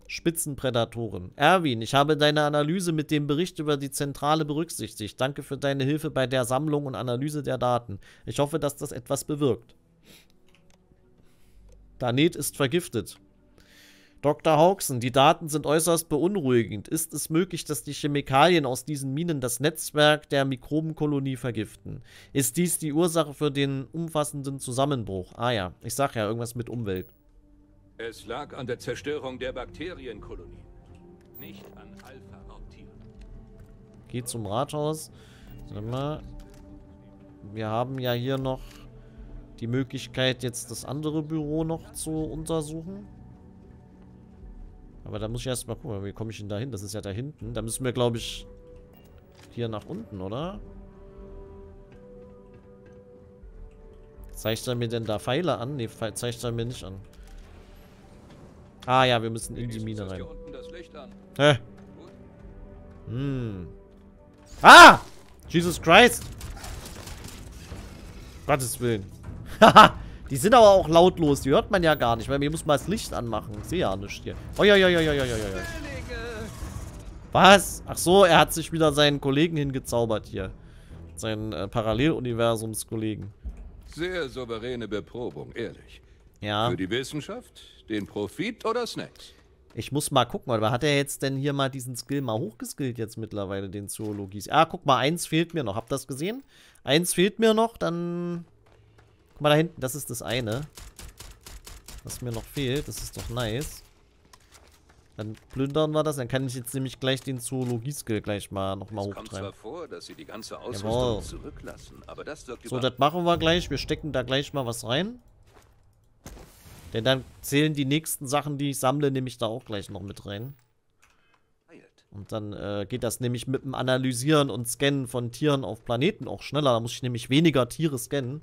Spitzenprädatoren. Erwin, ich habe deine Analyse mit dem Bericht über die Zentrale berücksichtigt. Danke für deine Hilfe bei der Sammlung und Analyse der Daten. Ich hoffe, dass das etwas bewirkt. Danet ist vergiftet. Dr. Hawkson, die Daten sind äußerst beunruhigend. Ist es möglich, dass die Chemikalien aus diesen Minen das Netzwerk der Mikrobenkolonie vergiften? Ist dies die Ursache für den umfassenden Zusammenbruch? Ah ja, ich sag ja, irgendwas mit Umwelt. Es lag an der Zerstörung der Bakterienkolonie, nicht an Alpha-Raubtieren. Geht zum Rathaus. Sag mal. Wir haben ja hier noch die Möglichkeit, jetzt das andere Büro noch zu untersuchen. Aber da muss ich erstmal gucken, wie komme ich denn da hin? Das ist ja da hinten. Da müssen wir, glaube ich, hier nach unten, oder? Zeigt er mir denn da Pfeile an? Ne, zeigt er mir nicht an. Ah ja, wir müssen in die Mine rein. Hä? Hm. Ah! Jesus Christ! Gottes Willen. Haha! Die sind aber auch lautlos, die hört man ja gar nicht. Weil mir muss mal das Licht anmachen. Ich sehe ja nichts hier. Oh ja, ja, ja, ja, ja, Was? Ach so, er hat sich wieder seinen Kollegen hingezaubert hier. Seinen äh, Paralleluniversumskollegen. Sehr souveräne Beprobung, ehrlich. Ja. Für die Wissenschaft, den Profit oder Snacks? Ich muss mal gucken, aber hat er jetzt denn hier mal diesen Skill mal hochgeskillt jetzt mittlerweile, den Zoologies? Ah, guck mal, eins fehlt mir noch. Habt ihr das gesehen? Eins fehlt mir noch, dann Guck mal da hinten, das ist das eine. Was mir noch fehlt, das ist doch nice. Dann plündern wir das, dann kann ich jetzt nämlich gleich den Zoologie-Skill gleich mal nochmal hochtreiben. vor, dass sie die ganze Jawohl. zurücklassen, aber das So, das machen wir gleich. Wir stecken da gleich mal was rein. Denn dann zählen die nächsten Sachen, die ich sammle, nämlich da auch gleich noch mit rein. Und dann äh, geht das nämlich mit dem Analysieren und Scannen von Tieren auf Planeten auch schneller. Da muss ich nämlich weniger Tiere scannen.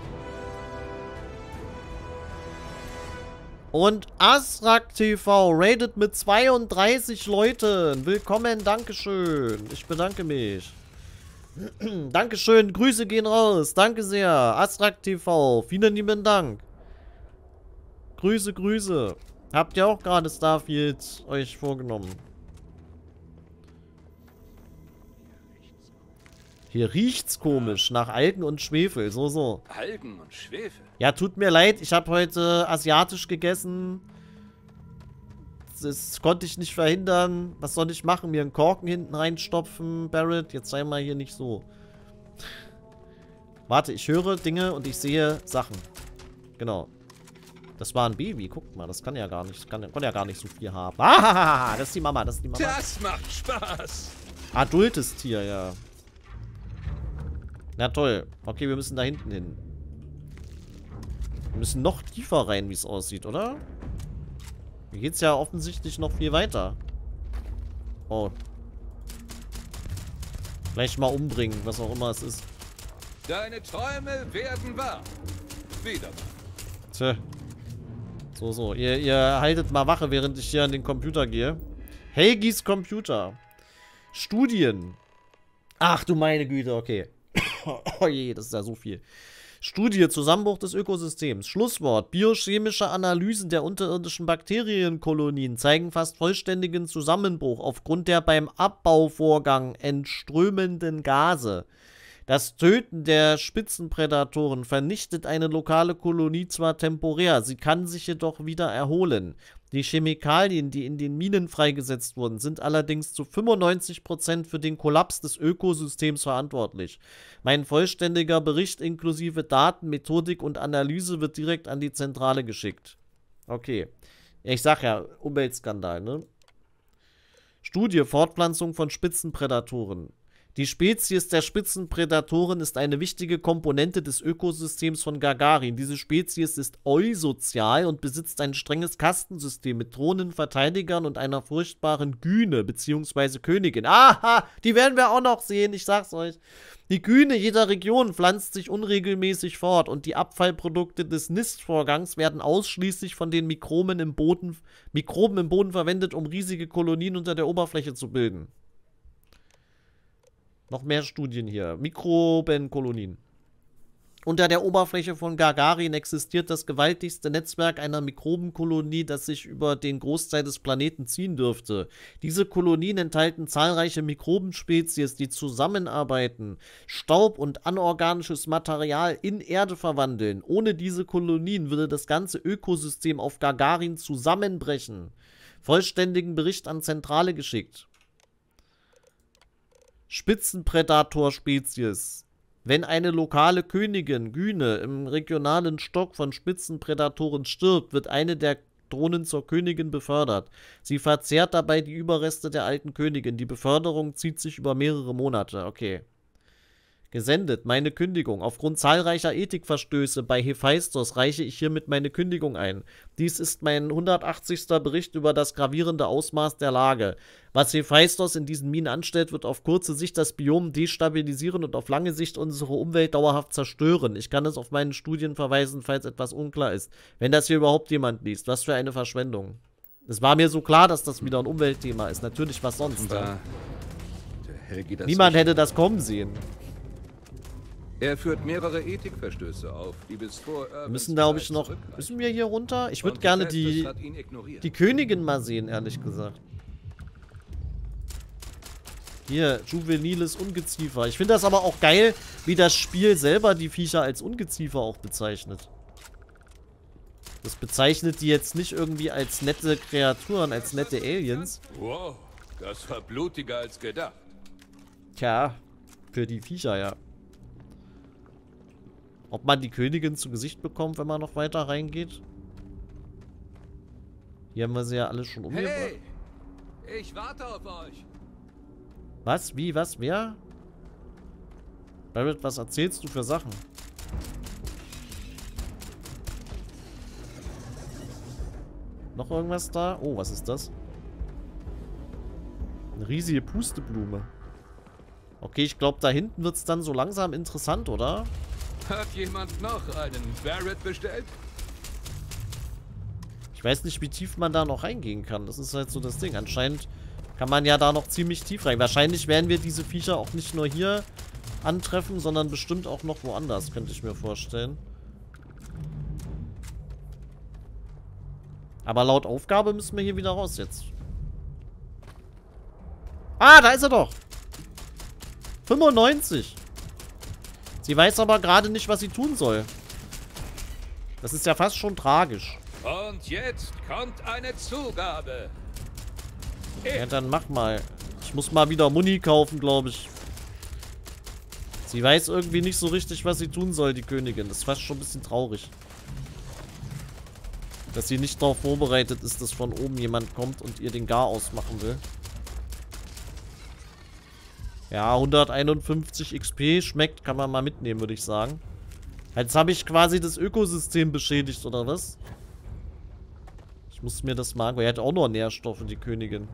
Und Asrak TV rated mit 32 Leuten. Willkommen, Dankeschön. Ich bedanke mich. Dankeschön, Grüße gehen raus. Danke sehr. Asrak TV, vielen lieben Dank. Grüße, Grüße. Habt ihr auch gerade Starfield euch vorgenommen? Hier riecht's komisch nach Algen und Schwefel. So, so. Algen und Schwefel? Ja, tut mir leid. Ich habe heute asiatisch gegessen. Das konnte ich nicht verhindern. Was soll ich machen? Mir einen Korken hinten reinstopfen, Barrett? Jetzt sei mal hier nicht so. Warte, ich höre Dinge und ich sehe Sachen. Genau. Das war ein Baby. Guckt mal, das kann ja gar nicht, kann, kann ja gar nicht so viel haben. Ah, das ist die Mama, das ist die Mama. Das macht Spaß. Adultes Tier, ja. Na toll. Okay, wir müssen da hinten hin. Wir müssen noch tiefer rein, wie es aussieht, oder? Hier geht es ja offensichtlich noch viel weiter. Oh. Vielleicht mal umbringen, was auch immer es ist. Deine Träume werden wahr. Wieder. Tja. So, so. Ihr, ihr haltet mal Wache, während ich hier an den Computer gehe. Helgis Computer. Studien. Ach du meine Güte, okay. oh je, das ist ja so viel. Studie Zusammenbruch des Ökosystems. Schlusswort. Biochemische Analysen der unterirdischen Bakterienkolonien zeigen fast vollständigen Zusammenbruch aufgrund der beim Abbauvorgang entströmenden Gase. Das Töten der Spitzenprädatoren vernichtet eine lokale Kolonie zwar temporär, sie kann sich jedoch wieder erholen. Die Chemikalien, die in den Minen freigesetzt wurden, sind allerdings zu 95% für den Kollaps des Ökosystems verantwortlich. Mein vollständiger Bericht inklusive Daten, Methodik und Analyse wird direkt an die Zentrale geschickt. Okay. Ich sag ja, Umweltskandal, ne? Studie Fortpflanzung von Spitzenprädatoren. Die Spezies der Spitzenprädatoren ist eine wichtige Komponente des Ökosystems von Gagarin. Diese Spezies ist eusozial und besitzt ein strenges Kastensystem mit Drohnenverteidigern und einer furchtbaren Güne bzw. Königin. Aha, die werden wir auch noch sehen, ich sag's euch. Die Güne jeder Region pflanzt sich unregelmäßig fort und die Abfallprodukte des Nistvorgangs werden ausschließlich von den Mikroben im Boden, Mikroben im Boden verwendet, um riesige Kolonien unter der Oberfläche zu bilden. Noch mehr Studien hier. Mikrobenkolonien. Unter der Oberfläche von Gagarin existiert das gewaltigste Netzwerk einer Mikrobenkolonie, das sich über den Großteil des Planeten ziehen dürfte. Diese Kolonien enthalten zahlreiche Mikrobenspezies, die zusammenarbeiten, Staub und anorganisches Material in Erde verwandeln. Ohne diese Kolonien würde das ganze Ökosystem auf Gagarin zusammenbrechen. Vollständigen Bericht an Zentrale geschickt. Spitzenprädator-Spezies. Wenn eine lokale Königin, Güne, im regionalen Stock von Spitzenprädatoren stirbt, wird eine der Drohnen zur Königin befördert. Sie verzehrt dabei die Überreste der alten Königin. Die Beförderung zieht sich über mehrere Monate. Okay gesendet meine Kündigung. Aufgrund zahlreicher Ethikverstöße bei Hephaistos reiche ich hiermit meine Kündigung ein. Dies ist mein 180. Bericht über das gravierende Ausmaß der Lage. Was Hephaistos in diesen Minen anstellt, wird auf kurze Sicht das Biom destabilisieren und auf lange Sicht unsere Umwelt dauerhaft zerstören. Ich kann es auf meinen Studien verweisen, falls etwas unklar ist. Wenn das hier überhaupt jemand liest, was für eine Verschwendung. Es war mir so klar, dass das wieder ein Umweltthema ist. Natürlich, was sonst? Da, Niemand hätte das kommen sehen. Er führt mehrere Ethikverstöße auf, die bis vor wir müssen glaube ich noch müssen wir hier runter? Ich würde gerne die die Königin mal sehen, ehrlich gesagt. Hier, juveniles Ungeziefer. Ich finde das aber auch geil, wie das Spiel selber die Viecher als Ungeziefer auch bezeichnet. Das bezeichnet die jetzt nicht irgendwie als nette Kreaturen, als nette Aliens. Wow, das war blutiger als gedacht. Tja, für die Viecher, ja. Ob man die Königin zu Gesicht bekommt, wenn man noch weiter reingeht? Hier haben wir sie ja alle schon umgebracht. Hey, ich warte auf euch. Was? Wie? Was? Wer? Barrett, was erzählst du für Sachen? Noch irgendwas da? Oh, was ist das? Eine riesige Pusteblume. Okay, ich glaube, da hinten wird es dann so langsam interessant, oder? Hat jemand noch einen Barrett bestellt? Ich weiß nicht, wie tief man da noch reingehen kann. Das ist halt so das Ding. Anscheinend kann man ja da noch ziemlich tief rein. Wahrscheinlich werden wir diese Viecher auch nicht nur hier antreffen, sondern bestimmt auch noch woanders, könnte ich mir vorstellen. Aber laut Aufgabe müssen wir hier wieder raus jetzt. Ah, da ist er doch. 95. 95! Sie weiß aber gerade nicht, was sie tun soll. Das ist ja fast schon tragisch. Und jetzt kommt eine Zugabe. Ja, dann mach mal. Ich muss mal wieder Muni kaufen, glaube ich. Sie weiß irgendwie nicht so richtig, was sie tun soll, die Königin. Das ist fast schon ein bisschen traurig. Dass sie nicht darauf vorbereitet ist, dass von oben jemand kommt und ihr den Garaus machen will. Ja, 151 XP schmeckt, kann man mal mitnehmen, würde ich sagen. Jetzt habe ich quasi das Ökosystem beschädigt, oder was? Ich muss mir das mal... Er hat auch noch Nährstoffe, die Königin.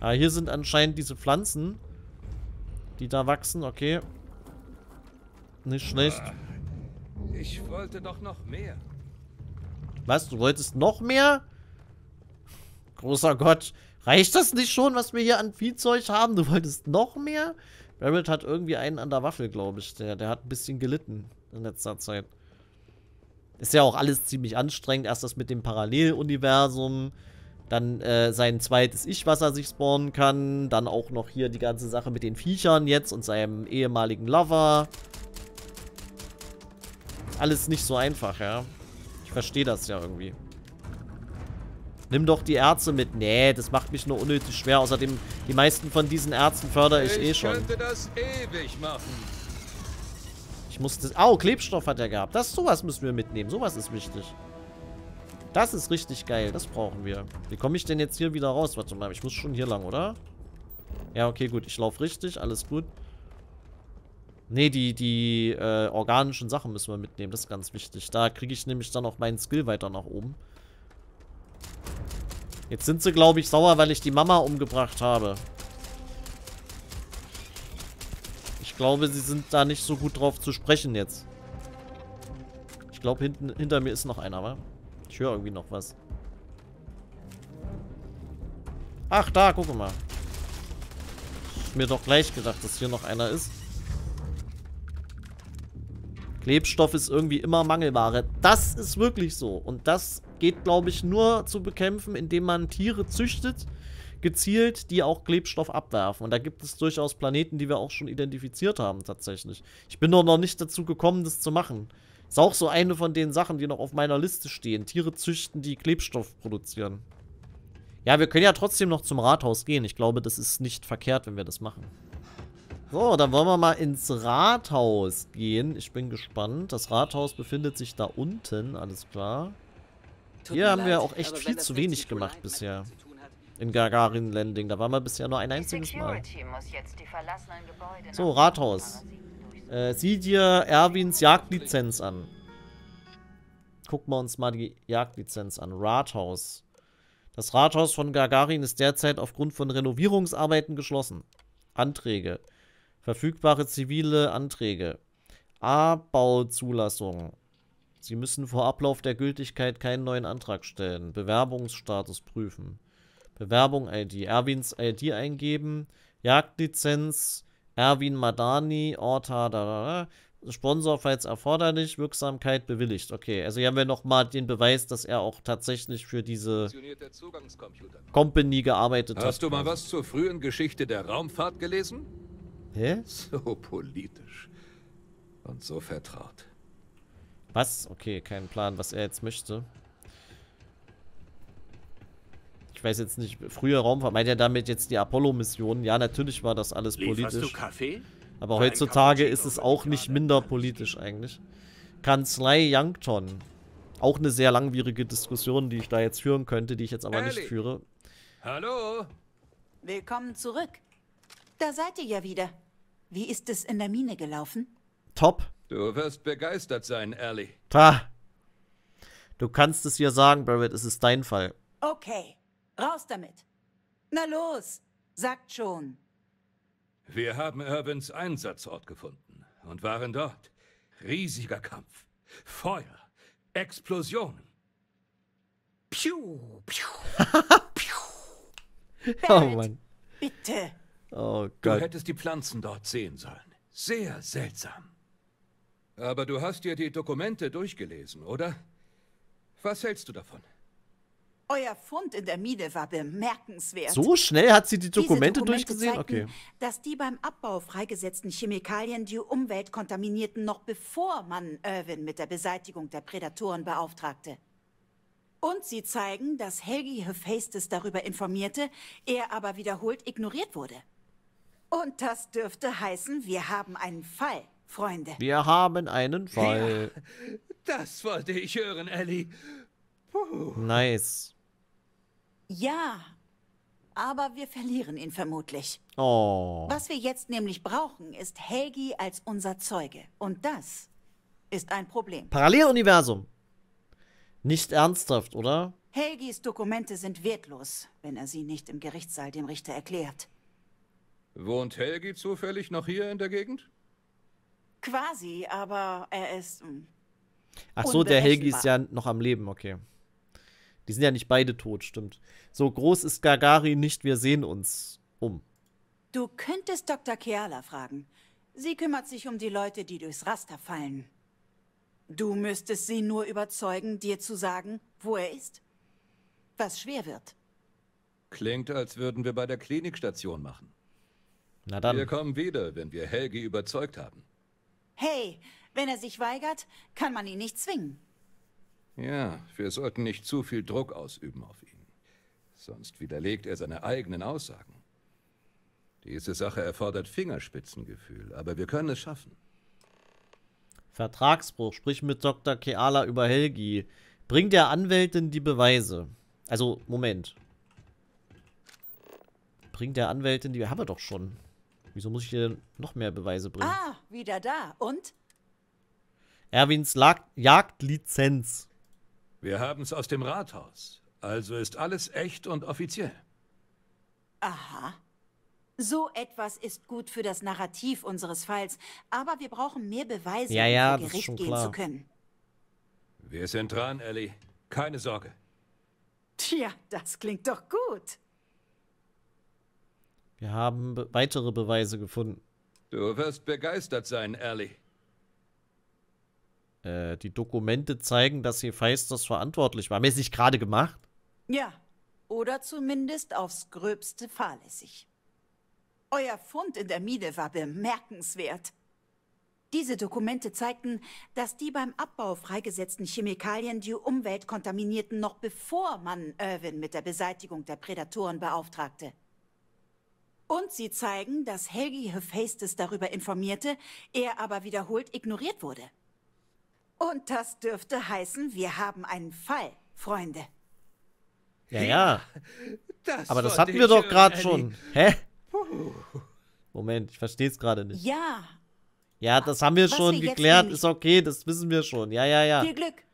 Ah, hier sind anscheinend diese Pflanzen, die da wachsen. Okay. Nicht schlecht. Ah, ich wollte doch noch mehr. Was, du wolltest noch mehr? Großer Gott. Reicht das nicht schon, was wir hier an Viehzeug haben? Du wolltest noch mehr? Barrett hat irgendwie einen an der Waffel, glaube ich. Der, der hat ein bisschen gelitten in letzter Zeit. Ist ja auch alles ziemlich anstrengend. Erst das mit dem Paralleluniversum, dann äh, sein zweites Ich, was er sich spawnen kann, dann auch noch hier die ganze Sache mit den Viechern jetzt und seinem ehemaligen Lover. Alles nicht so einfach, ja. Ich verstehe das ja irgendwie. Nimm doch die Ärzte mit. Nee, das macht mich nur unnötig schwer. Außerdem, die meisten von diesen Ärzten fördere ich, eh ich eh schon. Ich könnte das ewig machen. Ich muss das... Au, oh, Klebstoff hat er gehabt. Das, sowas müssen wir mitnehmen. Sowas ist wichtig. Das ist richtig geil. Das brauchen wir. Wie komme ich denn jetzt hier wieder raus? Warte mal, ich muss schon hier lang, oder? Ja, okay, gut. Ich laufe richtig. Alles gut. Nee, die, die äh, organischen Sachen müssen wir mitnehmen. Das ist ganz wichtig. Da kriege ich nämlich dann auch meinen Skill weiter nach oben. Jetzt sind sie, glaube ich, sauer, weil ich die Mama umgebracht habe. Ich glaube, sie sind da nicht so gut drauf zu sprechen jetzt. Ich glaube, hinten hinter mir ist noch einer, wa? Ich höre irgendwie noch was. Ach, da, guck mal. Ich mir doch gleich gedacht, dass hier noch einer ist. Klebstoff ist irgendwie immer Mangelware. Das ist wirklich so. Und das geht, glaube ich, nur zu bekämpfen, indem man Tiere züchtet, gezielt, die auch Klebstoff abwerfen. Und da gibt es durchaus Planeten, die wir auch schon identifiziert haben, tatsächlich. Ich bin doch noch nicht dazu gekommen, das zu machen. Ist auch so eine von den Sachen, die noch auf meiner Liste stehen. Tiere züchten, die Klebstoff produzieren. Ja, wir können ja trotzdem noch zum Rathaus gehen. Ich glaube, das ist nicht verkehrt, wenn wir das machen. So, dann wollen wir mal ins Rathaus gehen. Ich bin gespannt. Das Rathaus befindet sich da unten, alles klar. Hier haben wir auch echt viel zu wenig gemacht bisher. In Gagarin Landing. Da waren wir bisher nur ein einziges Mal. So, Rathaus. Äh, sieh dir Erwins Jagdlizenz an. Gucken wir uns mal die Jagdlizenz an. Rathaus. Das Rathaus von Gagarin ist derzeit aufgrund von Renovierungsarbeiten geschlossen. Anträge. Verfügbare zivile Anträge. A-Bauzulassung. Sie müssen vor Ablauf der Gültigkeit keinen neuen Antrag stellen. Bewerbungsstatus prüfen. Bewerbung-ID. Erwins ID eingeben. Jagdlizenz. Erwin Madani. Orta. Da, da, da. Sponsor, falls erforderlich. Wirksamkeit bewilligt. Okay, also hier haben wir nochmal den Beweis, dass er auch tatsächlich für diese Company gearbeitet hat. Hast du mal was zur frühen Geschichte der Raumfahrt gelesen? Hä? So politisch. Und so vertraut. Was? Okay, kein Plan, was er jetzt möchte. Ich weiß jetzt nicht, früher Raumfahrt, meint er damit jetzt die Apollo-Mission? Ja, natürlich war das alles politisch. Aber Für heutzutage ist es auch nicht minder politisch eigentlich. Kanzlei Yankton. Auch eine sehr langwierige Diskussion, die ich da jetzt führen könnte, die ich jetzt aber Ellie. nicht führe. Hallo? Willkommen zurück. Da seid ihr ja wieder. Wie ist es in der Mine gelaufen? Top. Du wirst begeistert sein, Ellie. Ta. Du kannst es dir sagen, Barrett, es ist dein Fall. Okay, raus damit. Na los, sagt schon. Wir haben Irvins Einsatzort gefunden und waren dort. Riesiger Kampf, Feuer, Explosionen. Piu, piu, piu. oh Mann. Bitte. Oh Gott. Du hättest die Pflanzen dort sehen sollen. Sehr seltsam. Aber du hast dir die Dokumente durchgelesen, oder? Was hältst du davon? Euer Fund in der Mine war bemerkenswert. So schnell hat sie die Dokumente, Dokumente durchgesehen? Zeigten, okay. Dass die beim Abbau freigesetzten Chemikalien die Umwelt kontaminierten, noch bevor man Irwin mit der Beseitigung der Prädatoren beauftragte. Und sie zeigen, dass Helgi Hephaestus darüber informierte, er aber wiederholt ignoriert wurde. Und das dürfte heißen, wir haben einen Fall. Freunde. Wir haben einen Fall. Ja, das wollte ich hören, Ellie. Puh. Nice. Ja, aber wir verlieren ihn vermutlich. Oh. Was wir jetzt nämlich brauchen, ist Helgi als unser Zeuge. Und das ist ein Problem. Paralleluniversum. Nicht ernsthaft, oder? Helgis Dokumente sind wertlos, wenn er sie nicht im Gerichtssaal dem Richter erklärt. Wohnt Helgi zufällig noch hier in der Gegend? Quasi, aber er ist. Mh, hm, Ach so, der Helgi ist ja noch am Leben, okay. Die sind ja nicht beide tot, stimmt. So groß ist Gagari nicht, wir sehen uns um. Du könntest Dr. Keala fragen. Sie kümmert sich um die Leute, die durchs Raster fallen. Du müsstest sie nur überzeugen, dir zu sagen, wo er ist. Was schwer wird. Klingt, als würden wir bei der Klinikstation machen. Na dann. Wir kommen wieder, wenn wir Helgi überzeugt haben. Hey, wenn er sich weigert, kann man ihn nicht zwingen. Ja, wir sollten nicht zu viel Druck ausüben auf ihn. Sonst widerlegt er seine eigenen Aussagen. Diese Sache erfordert Fingerspitzengefühl, aber wir können es schaffen. Vertragsbruch. Sprich mit Dr. Keala über Helgi. Bringt der Anwältin die Beweise. Also, Moment. Bringt der Anwältin die... Haben wir doch schon. Wieso muss ich dir noch mehr Beweise bringen? Ah, wieder da. Und? Erwins Lag Jagdlizenz. Wir haben es aus dem Rathaus. Also ist alles echt und offiziell. Aha. So etwas ist gut für das Narrativ unseres Falls, aber wir brauchen mehr Beweise, ja, ja, um vor Gericht gehen klar. zu können. Wir sind dran, Ellie. Keine Sorge. Tja, das klingt doch gut. Wir haben be weitere Beweise gefunden. Du wirst begeistert sein, Ellie. Äh, die Dokumente zeigen, dass Hephaistos verantwortlich war. Haben wir es nicht gerade gemacht? Ja, oder zumindest aufs Gröbste fahrlässig. Euer Fund in der Mine war bemerkenswert. Diese Dokumente zeigten, dass die beim Abbau freigesetzten Chemikalien die Umwelt kontaminierten, noch bevor man Irwin mit der Beseitigung der Prädatoren beauftragte. Und sie zeigen, dass Helgi Hephaestus darüber informierte, er aber wiederholt ignoriert wurde. Und das dürfte heißen, wir haben einen Fall, Freunde. Ja, ja. Das aber das hatten wir doch äh, gerade schon. Hä? Puh. Moment, ich verstehe es gerade nicht. Ja. Ja, das haben wir Was schon wir geklärt. Ist okay, das wissen wir schon. Ja, ja, ja. Viel Glück.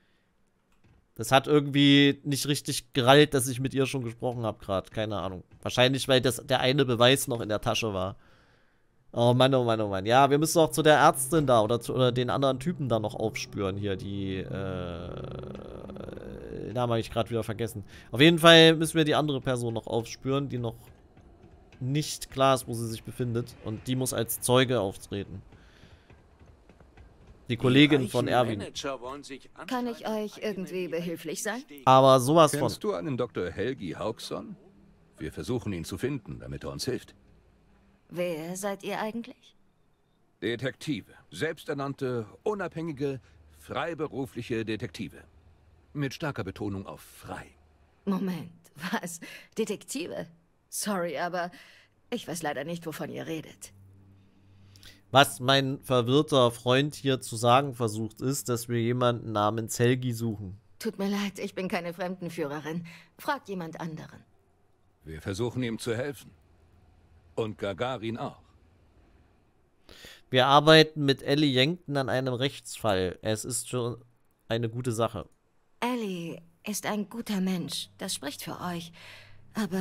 Das hat irgendwie nicht richtig gerallt, dass ich mit ihr schon gesprochen habe gerade. Keine Ahnung. Wahrscheinlich, weil das der eine Beweis noch in der Tasche war. Oh Mann, oh Mann, oh Mann. Ja, wir müssen auch zu der Ärztin da oder, zu, oder den anderen Typen da noch aufspüren hier, die, äh, Namen habe ich gerade wieder vergessen. Auf jeden Fall müssen wir die andere Person noch aufspüren, die noch nicht klar ist, wo sie sich befindet. Und die muss als Zeuge auftreten. Die Kollegin von Erwin. Kann ich euch irgendwie behilflich sein? Aber sowas von. Kennst du einen Dr. Helgi Haugsson? Wir versuchen ihn zu finden, damit er uns hilft. Wer seid ihr eigentlich? Detektive. Selbsternannte, unabhängige, freiberufliche Detektive. Mit starker Betonung auf frei. Moment, was? Detektive? Sorry, aber ich weiß leider nicht, wovon ihr redet. Was mein verwirrter Freund hier zu sagen versucht, ist, dass wir jemanden namens Helgi suchen. Tut mir leid, ich bin keine Fremdenführerin. Frag jemand anderen. Wir versuchen ihm zu helfen. Und Gagarin auch. Wir arbeiten mit Ellie Yankton an einem Rechtsfall. Es ist schon eine gute Sache. Ellie ist ein guter Mensch. Das spricht für euch. Aber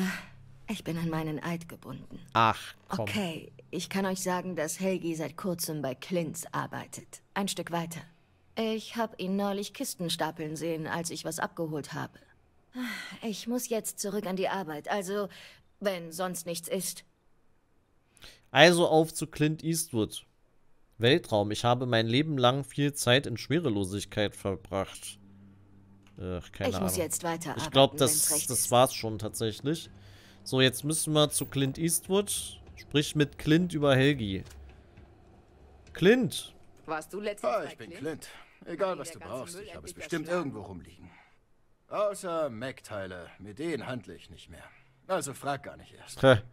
ich bin an meinen Eid gebunden. Ach, komm. Okay, ich kann euch sagen, dass Helgi seit kurzem bei Klintz arbeitet. Ein Stück weiter. Ich habe ihn neulich Kisten stapeln sehen, als ich was abgeholt habe. Ich muss jetzt zurück an die Arbeit, also wenn sonst nichts ist. Also auf zu Clint Eastwood. Weltraum, ich habe mein Leben lang viel Zeit in Schwerelosigkeit verbracht. Ach, keine ich Ahnung. muss jetzt weiter. Ich glaube, das, das war's schon tatsächlich. So, jetzt müssen wir zu Clint Eastwood. Sprich mit Clint über Helgi. Clint! Warst du letztes Mal? ah, ich bin Clint. Clint. Egal, was du brauchst, ich habe es bestimmt irgendwo rumliegen. Außer Mac-Teile. Mit denen handle ich nicht mehr. Also frag gar nicht erst.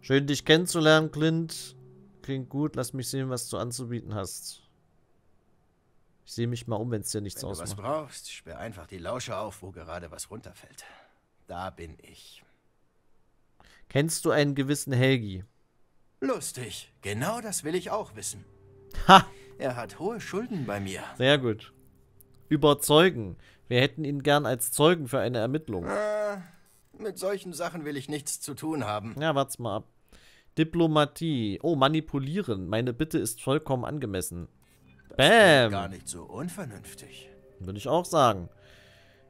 Schön, dich kennenzulernen, Clint. Klingt gut, lass mich sehen, was du anzubieten hast. Ich sehe mich mal um, wenn es dir nichts ausmacht. Wenn du was brauchst, sperr einfach die Lausche auf, wo gerade was runterfällt. Da bin ich. Kennst du einen gewissen Helgi? Lustig. Genau das will ich auch wissen. Ha! Er hat hohe Schulden bei mir. Sehr gut. Überzeugen. Wir hätten ihn gern als Zeugen für eine Ermittlung. Äh, mit solchen Sachen will ich nichts zu tun haben. Ja, warte mal ab. Diplomatie. Oh, manipulieren. Meine Bitte ist vollkommen angemessen. Das Bam! Gar nicht so unvernünftig. Würde ich auch sagen.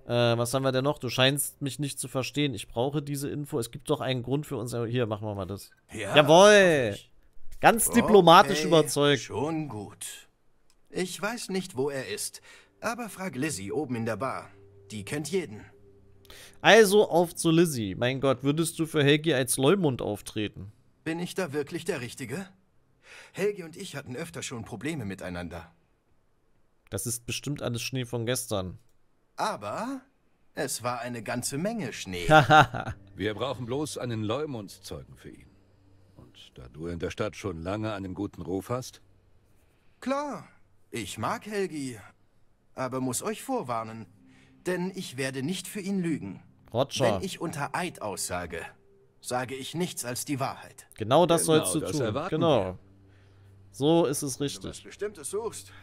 Äh, was haben wir denn noch? Du scheinst mich nicht zu verstehen. Ich brauche diese Info. Es gibt doch einen Grund für uns. Hier, machen wir mal das. Ja, Jawohl! Ganz diplomatisch okay, überzeugt. Schon gut. Ich weiß nicht, wo er ist, aber frag Lizzie oben in der Bar. Die kennt jeden. Also auf zu Lizzie. Mein Gott, würdest du für Helgi als Leumund auftreten? Bin ich da wirklich der Richtige? Helgi und ich hatten öfter schon Probleme miteinander. Das ist bestimmt alles Schnee von gestern. Aber es war eine ganze Menge Schnee. Wir brauchen bloß einen Leumundszeugen für ihn. Und da du in der Stadt schon lange einen guten Ruf hast? Klar, ich mag Helgi, aber muss euch vorwarnen, denn ich werde nicht für ihn lügen. Roger. Wenn ich unter Eid aussage, sage ich nichts als die Wahrheit. Genau das genau, sollst du das tun. Genau. Wir. So ist es richtig.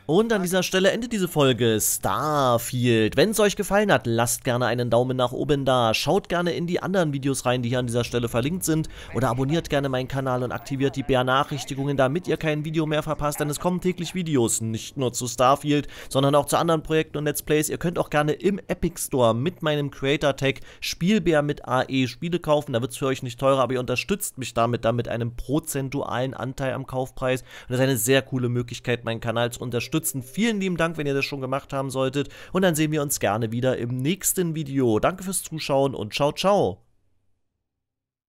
Und an dieser Stelle endet diese Folge Starfield. Wenn es euch gefallen hat, lasst gerne einen Daumen nach oben da. Schaut gerne in die anderen Videos rein, die hier an dieser Stelle verlinkt sind. Oder abonniert gerne meinen Kanal und aktiviert die Bär-Nachrichtigungen, damit ihr kein Video mehr verpasst. Denn es kommen täglich Videos, nicht nur zu Starfield, sondern auch zu anderen Projekten und Let's Plays. Ihr könnt auch gerne im Epic Store mit meinem Creator Tag Spielbär mit AE Spiele kaufen. Da wird es für euch nicht teurer, aber ihr unterstützt mich damit, damit einem prozentualen Anteil am Kaufpreis. Und ist eine sehr coole Möglichkeit, meinen Kanal zu unterstützen. Vielen lieben Dank, wenn ihr das schon gemacht haben solltet. Und dann sehen wir uns gerne wieder im nächsten Video. Danke fürs Zuschauen und ciao, ciao.